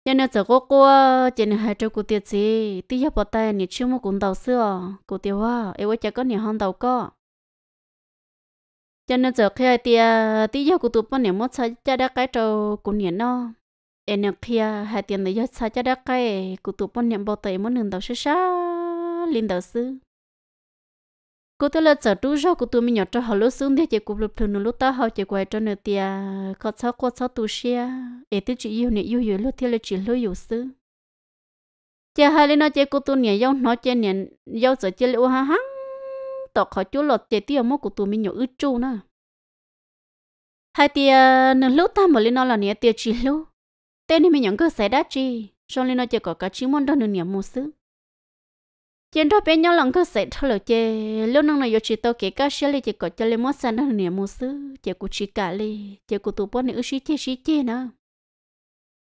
S1: chỉ nếu chợ có qua chỉ nếu hai trâu cũng tiệt gì tí hiệp bỏ tay nè chưa mua cũng đầu xưa cũng tiêu hoa ấy quá cha có nè hòn đầu có cho nên giờ khi tia tí giờ của tụi bọn này mất sai cha đã cái trâu của nhện nó em nó khi à, hai tiền này giờ cha đã cái của tụi bọn này bao tay muốn nương đầu sư sa lên đầu sư cô tôi là giờ trú rau của tụi mình nhỏ cho họ lúc xuống thì chỉ của lúc thường lúc ta họ chỉ quay cho nửa tia à, có sao có sao tu xe em tôi chịu yêu này yêu yêu lúc thì là chỉ lúc yêu sư cha hai lên nó chỉ của tụi này yêu nó chỉ này yêu giờ chỉ là ha hăng tỏ khó chú lọt chạy tiêu mô của tụi mình nhổ ư chu nữa hai tia ờ, nâng lúc ta mở lên nó là nè tia chỉ lú tên này mình nhận cơ sẽ đã chi cho nên nó chỉ có cả chín món đó nâng nhầm mua xứ trên đó bé nhau lòng cơ sẽ thơ lỡ chê lúc nâng này yo chỉ tôi kể cả xe lì chỉ có cho lên món sàn đó nè mua xứ chỉ của chỉ cả lì chỉ của tụi bọn này ư xí chê xí chê nữa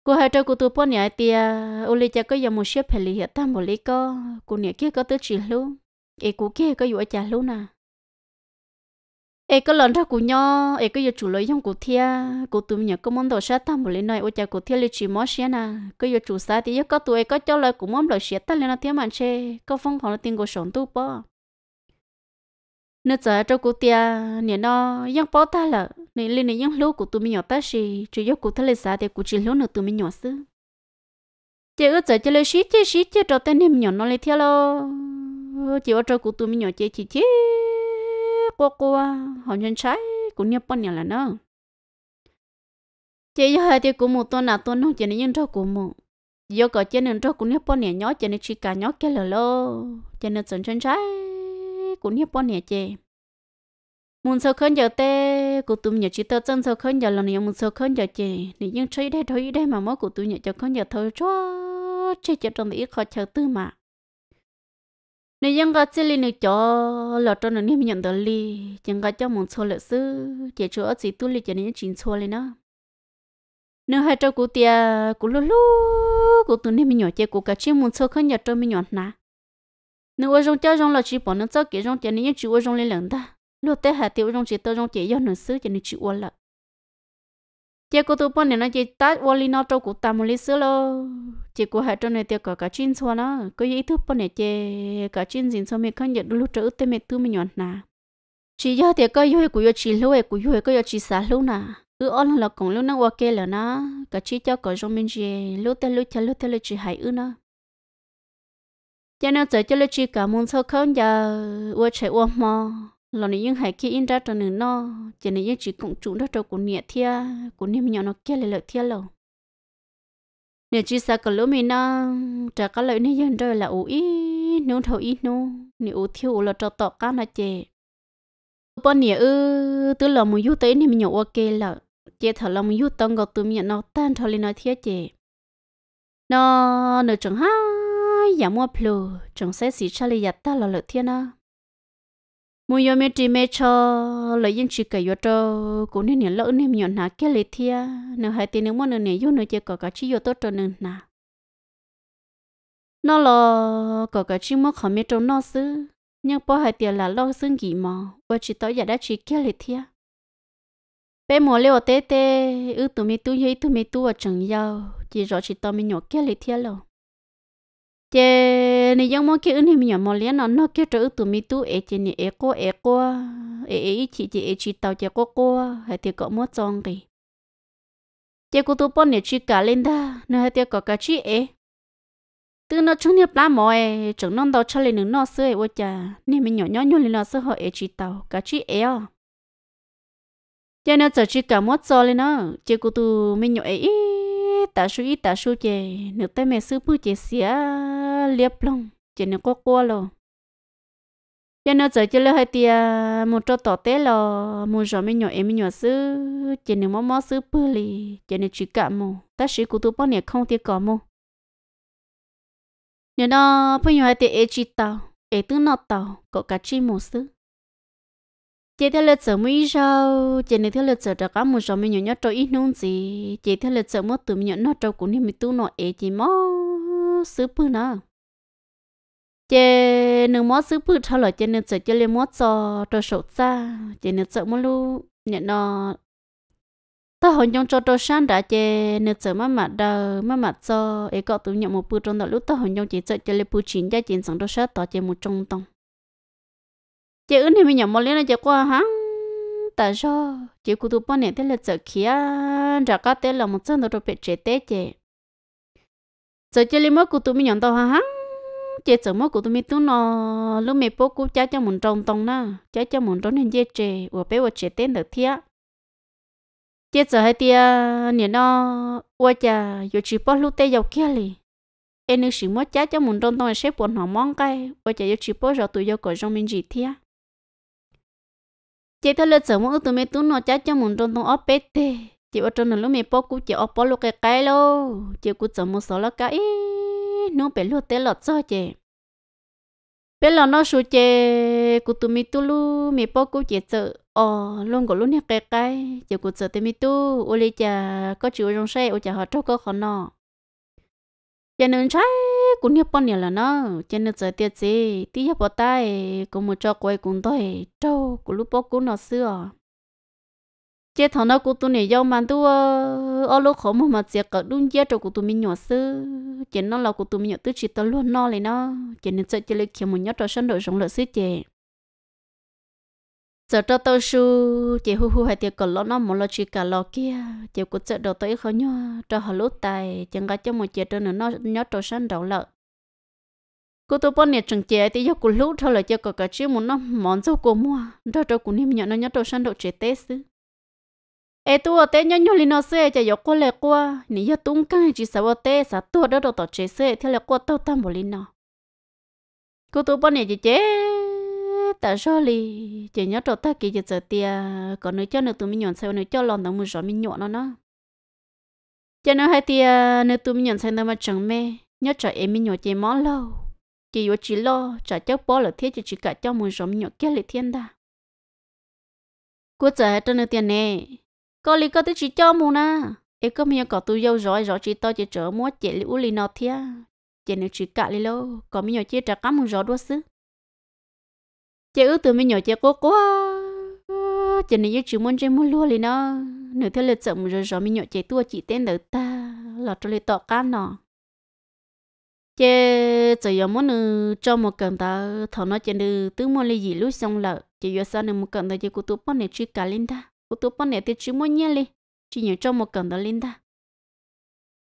S1: cô hai trâu của tụi bọn này tia ô lì chỉ có dòng một xếp phải lì hiện tam một lì co cô nè kia có tới chỉ lúc ê cú kia có yêu ở chả luôn à ê có lần ra cú nhỏ ê có yêu chủ lấy trong cú thia cú tụi mình có món đồ sát tam một lên nói ô chả cú thia lịch chỉ món xe nà có yêu chủ sát thì có tụi có cho lời cú món đồ xe ta lên nó thia mà che, có phong khó nó tiền của sống tu bò nó giờ trong cú thia, nè nó yang bỏ ta là nè lên nè yang lú của tụi mình nhỏ ta xì chỉ do cú thia lịch sát thì cú chỉ lú nè tụi mình nhỏ xứ chị ước giờ cho lấy xí chị xí chị cho tên em nhỏ nó lấy thia lo chỉ ở trâu của tôi mình nhỏ chơi chỉ chế cô cô à, họ nhân trái cũng nhập bọn nhà là nó chị giờ thì cũng một tuần nào tuần không chỉ nên nhân cho cũng một giờ có chỉ nên cho cũng nhập bọn nhà nhỏ chỉ nên chỉ cả nhỏ cái là lo chỉ nên chân chân trái cũng nhập bọn nhà chị muốn sơ khấn giờ tê của tụi nhỏ chỉ tơ chân sơ khấn giờ là nhiều muốn sơ khấn giờ chị nên nhân chơi đây thôi đây mà mỗi của tụi nhỏ cho khấn giờ thôi cho chơi chơi trong ít khó chờ tư mà nếu chúng ta chỉ linh cho lọt cho nó niệm nhận được li chúng ta cho mong chờ lợi sự chỉ chỗ ở chỉ tu li cho nên chính xô lên nó nếu hai trâu cụ tia cụ lú lú cụ tu niệm nhỏ chỉ cụ cái chỉ mong xô không nhận cho mình nhận nà nếu ở trong cho trong là chỉ bỏ nó cho cái trong cho nên chỉ ở trong lên lần ta lúc tế hạ tiêu trong chỉ tôi trong chỉ do nó sư cho nên chịu ở lại chị cô tụ bọn này nó chị ta vô li nó trâu cụ tạm một lý sữa lo chị cô hai trong này tiêu cả cả chuyên xóa nó có ý thức bọn này chị cả chuyên dính xóa mình không nhận được lúc trở tên mẹ tư mình nhọn nà chị do thì có yêu của chị lâu của yêu có yêu chị xả lâu nà ư ôn là còn lâu nó qua kia là nó cả chị cho có giống mình chị Lâu tên lâu chơi lâu tên lâu chị hại ư nó cho nên giờ cho lúc chị cả muốn sao không giờ qua chạy qua mò lần này những hải kia in ra cho nửa nó chỉ này những chỉ cộng chủ đó cho của nhẹ thia của niệm nhỏ nó kia lại lợi thia lâu Nếu chỉ sa cả lỗ mình nó trả cả lợi này dân rồi là ủ ý nếu thấu ý nô nè ủ là cho tọt cá nó chè bọn nè ư tứ là một yếu tế niệm nhỏ ok là chè thở lòng một yếu tông gặp tụi mình nó tan thầu lên nói thia chè nó nửa chẳng ha giả mua plu chẳng sẽ xí cho lì giặt ta là lợi thia nó mua yo mẹ chỉ mẹ cho lấy yên chỉ cái yo cho cũng nên lỡ nên nhọn nà cái lấy thia nếu hai tiền nếu mua nữa nè yo nữa chỉ có cái chỉ yo tốt cho nên nà nó lo có cái chỉ mua không biết trong nó xứ nhưng bỏ hai tiền là lo xưng gì mà và chỉ tới giờ đã chỉ cái lấy thia bé mồ leo tê tê ư tụi mi tu ye tụi mi tu ở trường giàu chỉ rõ chỉ tao mẹ nhọ cái lấy thia rồi chế này giống món kia ưng thì mình nhỏ mò liền nó nó kia trở tụi mi tu ế chế này ế cô ế cô ế ế chị chị ế chị tàu chế cô cô hay thì có mua tròn kì chế cô tu bọn này chị cả lên ta nó hay thì có cả chị ế e. từ nó chúng nhập lá mò ế e, chúng nó đâu cho lên nó nó sơ ế vô chà nên mình nhỏ nhỏ nhỏ lên nó sơ họ ế chị tàu cả chị ế à chế nó giờ chị cả mua tròn lên nó chế cô tu mình nhỏ ế tả su ít tả su chè nếu tay mẹ sư phụ chè xía liệp lông chè nếu có qua lo cho nó giờ cho lo hai tia một chỗ tỏ té lo một giờ mới nhỏ em mới nhỏ sư chè nếu mắm mắm sư phụ li chè nếu chỉ cả mồ, ta sĩ cụ tu bao nhiêu không tiếc cả mồ, nếu nó bây giờ hai tia ê chỉ tao, ê tư nó tao, có cả chi mồ sư chị theo lịch sử mới sao chị này theo lịch sử đã có một số mình nhỏ trâu ít nông gì chị theo lịch sử mất từ mình nhỏ trâu cũng như mình tu nội ấy chị mó sứ bự nữa chị nương mó sứ bự thao lời chị nương sợ chị lấy mó cho cho sầu ra chị nương sợ mó lu nhận nó ta hồn nhung cho trâu sáng đã chị nương sợ má mặt đầu má mặt cho ấy có tụi nhận một bự trong đó lúc ta hồn nhung chị sợ chị lấy bự chín gia chị sống trâu sát tỏ chị một trung tông chị ứng thì mình nhỏ một lên là chị qua hăng ta cho chị cụ tụ bọn này thế là sợ kia ra cá thế là một trăm đồ bị chế tế chị giờ chị lấy mất cụ tụ mình nhỏ tao hăng chị sợ mất cụ tụ mình tụ nó lúc mẹ bố cụ cha cho mình trồng tông na cha cho mình trồng nên dễ chế và bé và chế tế được thiệt chị sợ hai tia nên nó qua cha rồi chỉ bỏ lúc tê dầu kia liền em nữ sĩ mất cha cho mình trồng tông là xếp bọn họ mong cái qua cha rồi chỉ bỏ rồi tụi dầu cởi trong mình gì thiệt chị thôi lên sợ muốn tụi mẹ tu nó chắc cho mình trong tông ốp bé thế chị ở trong này lúc mẹ bố cú chị ốp bỏ lúc cái cái lô chị cú sớm một số là cái nó bé lô té lọt cho chị bé lọt nó số chị cú tụi mẹ tu lu mẹ bố cú chị sợ ờ luôn có luôn cái cái chị cú sợ tụi mẹ tu, ô lì chả có chịu rong xe ô chả họ trâu có khó nọ chị nên trái cũng nhớ bọn là nó trên nên giờ tiệt gì tí nhớ bọn ta cũng một cho quay cũng tôi trâu cũng lúc bố cũng nó xưa chế thằng nó cũng tụi này giàu mang tụi ở lúc khổ mà mà chỉ cả đúng giá cho của tụi mình nhỏ xưa trên nó là của tụi mình nhỏ tư chỉ tao luôn nó lên nó trên nên giờ chỉ lấy kiếm một nhát trâu sân đội sống lợi sư chế giờ cho tôi su chị hu hu hay tiệc còn lỗ nó một lo chỉ cả lò kia chị cũng sợ đầu tới khó nhua cho họ lút tài chẳng có cho một chị cho nó nhớ trâu săn đầu lợn cô tôi bọn nhiệt chừng chị thì giờ cô lút thôi là cho cả cả chứ muốn nó món dâu cô mua đó cho cô niệm nhận nó nhớ trâu săn đầu chị tết xứ ê tôi tết nhớ nhớ nó xe chị giờ cô lệ qua nãy giờ tung căng chỉ sợ tết sợ tôi đó đầu tỏ chị xe theo là cô tao tam lên nó cô tôi bọn nhiệt chị chế ta cho li chỉ nhớ trộn ta kỳ giờ giờ tia còn nữa cho nữa tụi mình nhọn sao nữa cho lòn đồng mua rõ mình nhọn nó nó cho nó hai tia nữa tụi mình nhọn sao nó mà chẳng mê nhớ trộn em mình nhọn chỉ món lâu chỉ vô chỉ lo trả cháu bó là thiết chỉ chỉ cả cho mua rõ mình nhọn kia lì thiên ta cuối giờ hai cho nữa tiền nè có li có tới chỉ cho mua na em có mình có tụi dâu rồi rõ chỉ to chỉ chở mua chỉ li u li nó thia chỉ nếu chỉ cả li lâu có mình nhọn chỉ trả cắm mua rõ đua xứ chị ước từ mình nhỏ chị quá quá chị này yêu chị muốn chơi mua luôn liền nó nửa thế lịch chậm rồi rồi mình nhỏ chị tua chị tên đỡ ta là cho lịch tọ cá nọ chị chỉ có muốn cho một cần ta thằng nó chị được tứ mua ly gì lúc xong là chị vừa sao được một cần ta chị của tôi bọn để chơi cả lên ta của tôi bọn này thì chỉ muốn nhớ đi chị nhớ cho một cần ta lên ta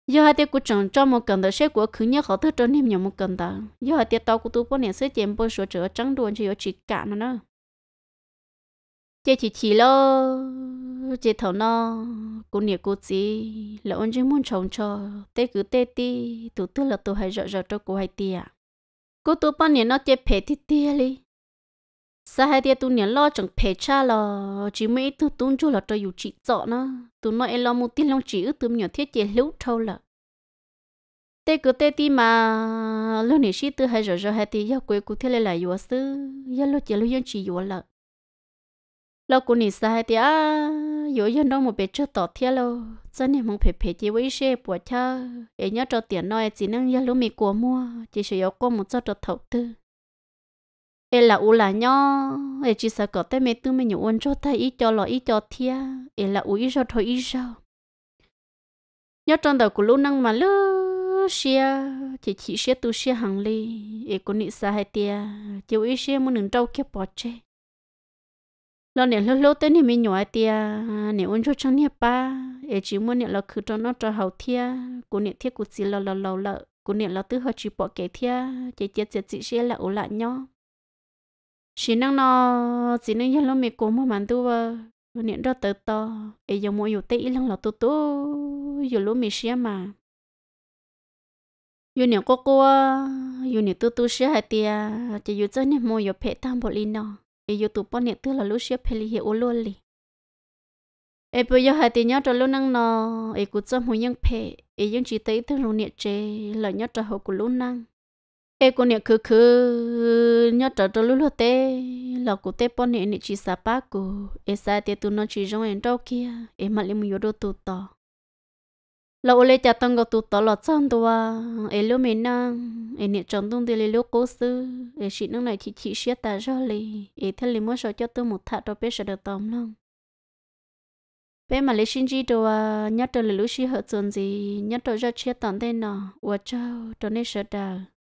S1: giờ hai tiêu của chồng cho một cần đó sẽ của cứ nhớ họ thức cho niệm nhiều một cần đó giờ hai tiêu tao của tôi bữa nay sẽ chém bôi sửa chữa trắng đuôi chỉ có chỉ cả nó nữa chị chỉ chỉ lo chị thầu nó cũng nhiều cô chỉ, là ông chỉ muốn chồng cho tê cứ tê ti tụ tư là tụ hay rõ rõ cho cô hay tiếc. cô tụ bữa nay nó chép phê ti tia đi sa hai tia tu nhận lo chẳng phê cha lo chỉ mấy tu tu cho là trời chỉ rõ nó tu nói em lo một tiếng long chỉ tu nhận thiết chế lũ thâu là tê cứ tê ti mà lúc này xí tu hai giờ giờ hai tia yêu quê cụ thế lại yêu sư yêu lo chỉ lo yên chỉ yêu là lo cụ này sa hai tia yêu yên đâu một bé chưa tỏ thiết lo chân này mong phê phê chỉ với xe bùa cha em nhớ cho tiền nói chỉ năng yêu lúc mì của mua chỉ sử yêu con một cho cho thầu tư ê là u là nhó ê chỉ sợ có tới mấy tư mấy nhũ ăn cho ta ít cho lọ ít cho thia ê là u ít cho thôi ít cho nhớ trong đầu của lúc năng mà lứ xia chỉ chỉ xia tu xia hàng li ê có nị sa hai tia chiều ít xia muốn đừng trâu kia bỏ chê lo nè lâu lâu tới nè mình nhỏ tia nè ăn cho chẳng nè ba ê chỉ muốn nè là cứ cho nó cho hậu thia cô nè thiết cô chỉ lo lo lo lợ cô nè là tứ họ chỉ bỏ kẻ thia chỉ chỉ chỉ xia là u là nhó chỉ năng nó chỉ năng giờ lúc mẹ cố mà mặn tu vợ niệm đó tới to ấy giờ mỗi giờ tết lăng là tu tu giờ lúc mẹ xia mà giờ niệm cô cô giờ niệm tu tu xia hai tia chỉ giờ chơi niệm mỗi giờ phe tam bộ linh nó ấy giờ tu bao niệm tu là lúc xia phe li hiệu ô luôn li ấy bây giờ hai tia nhớ cho lúc năng nó ấy cũng chơi mỗi nhân phe ấy vẫn chỉ tới thương niệm chế là nhớ cho hậu của lúc năng ê cô nè cứ cứ nhớ trở trở lúc lúc tê là cô tê bọn nè nè chỉ sa pa cô ê sa tê tu nó chỉ giống em đâu kia ê mà lấy mua đồ tu tao, là ô lê cha tăng gạo tu tò là chân tu à ê lúc mình năng ê nè chồng tung tê lê lúc cố sư ê chị năng này chỉ chỉ xia ta ra lê ê thế lê mua sao cho tôi một thà đâu biết sẽ được tóm không bé mà lấy xin gì đồ à nhớ trở lê lúc xí hợp chuẩn gì nhớ trở ra chia tận thế nọ ủa cháu trở nên sợ đào.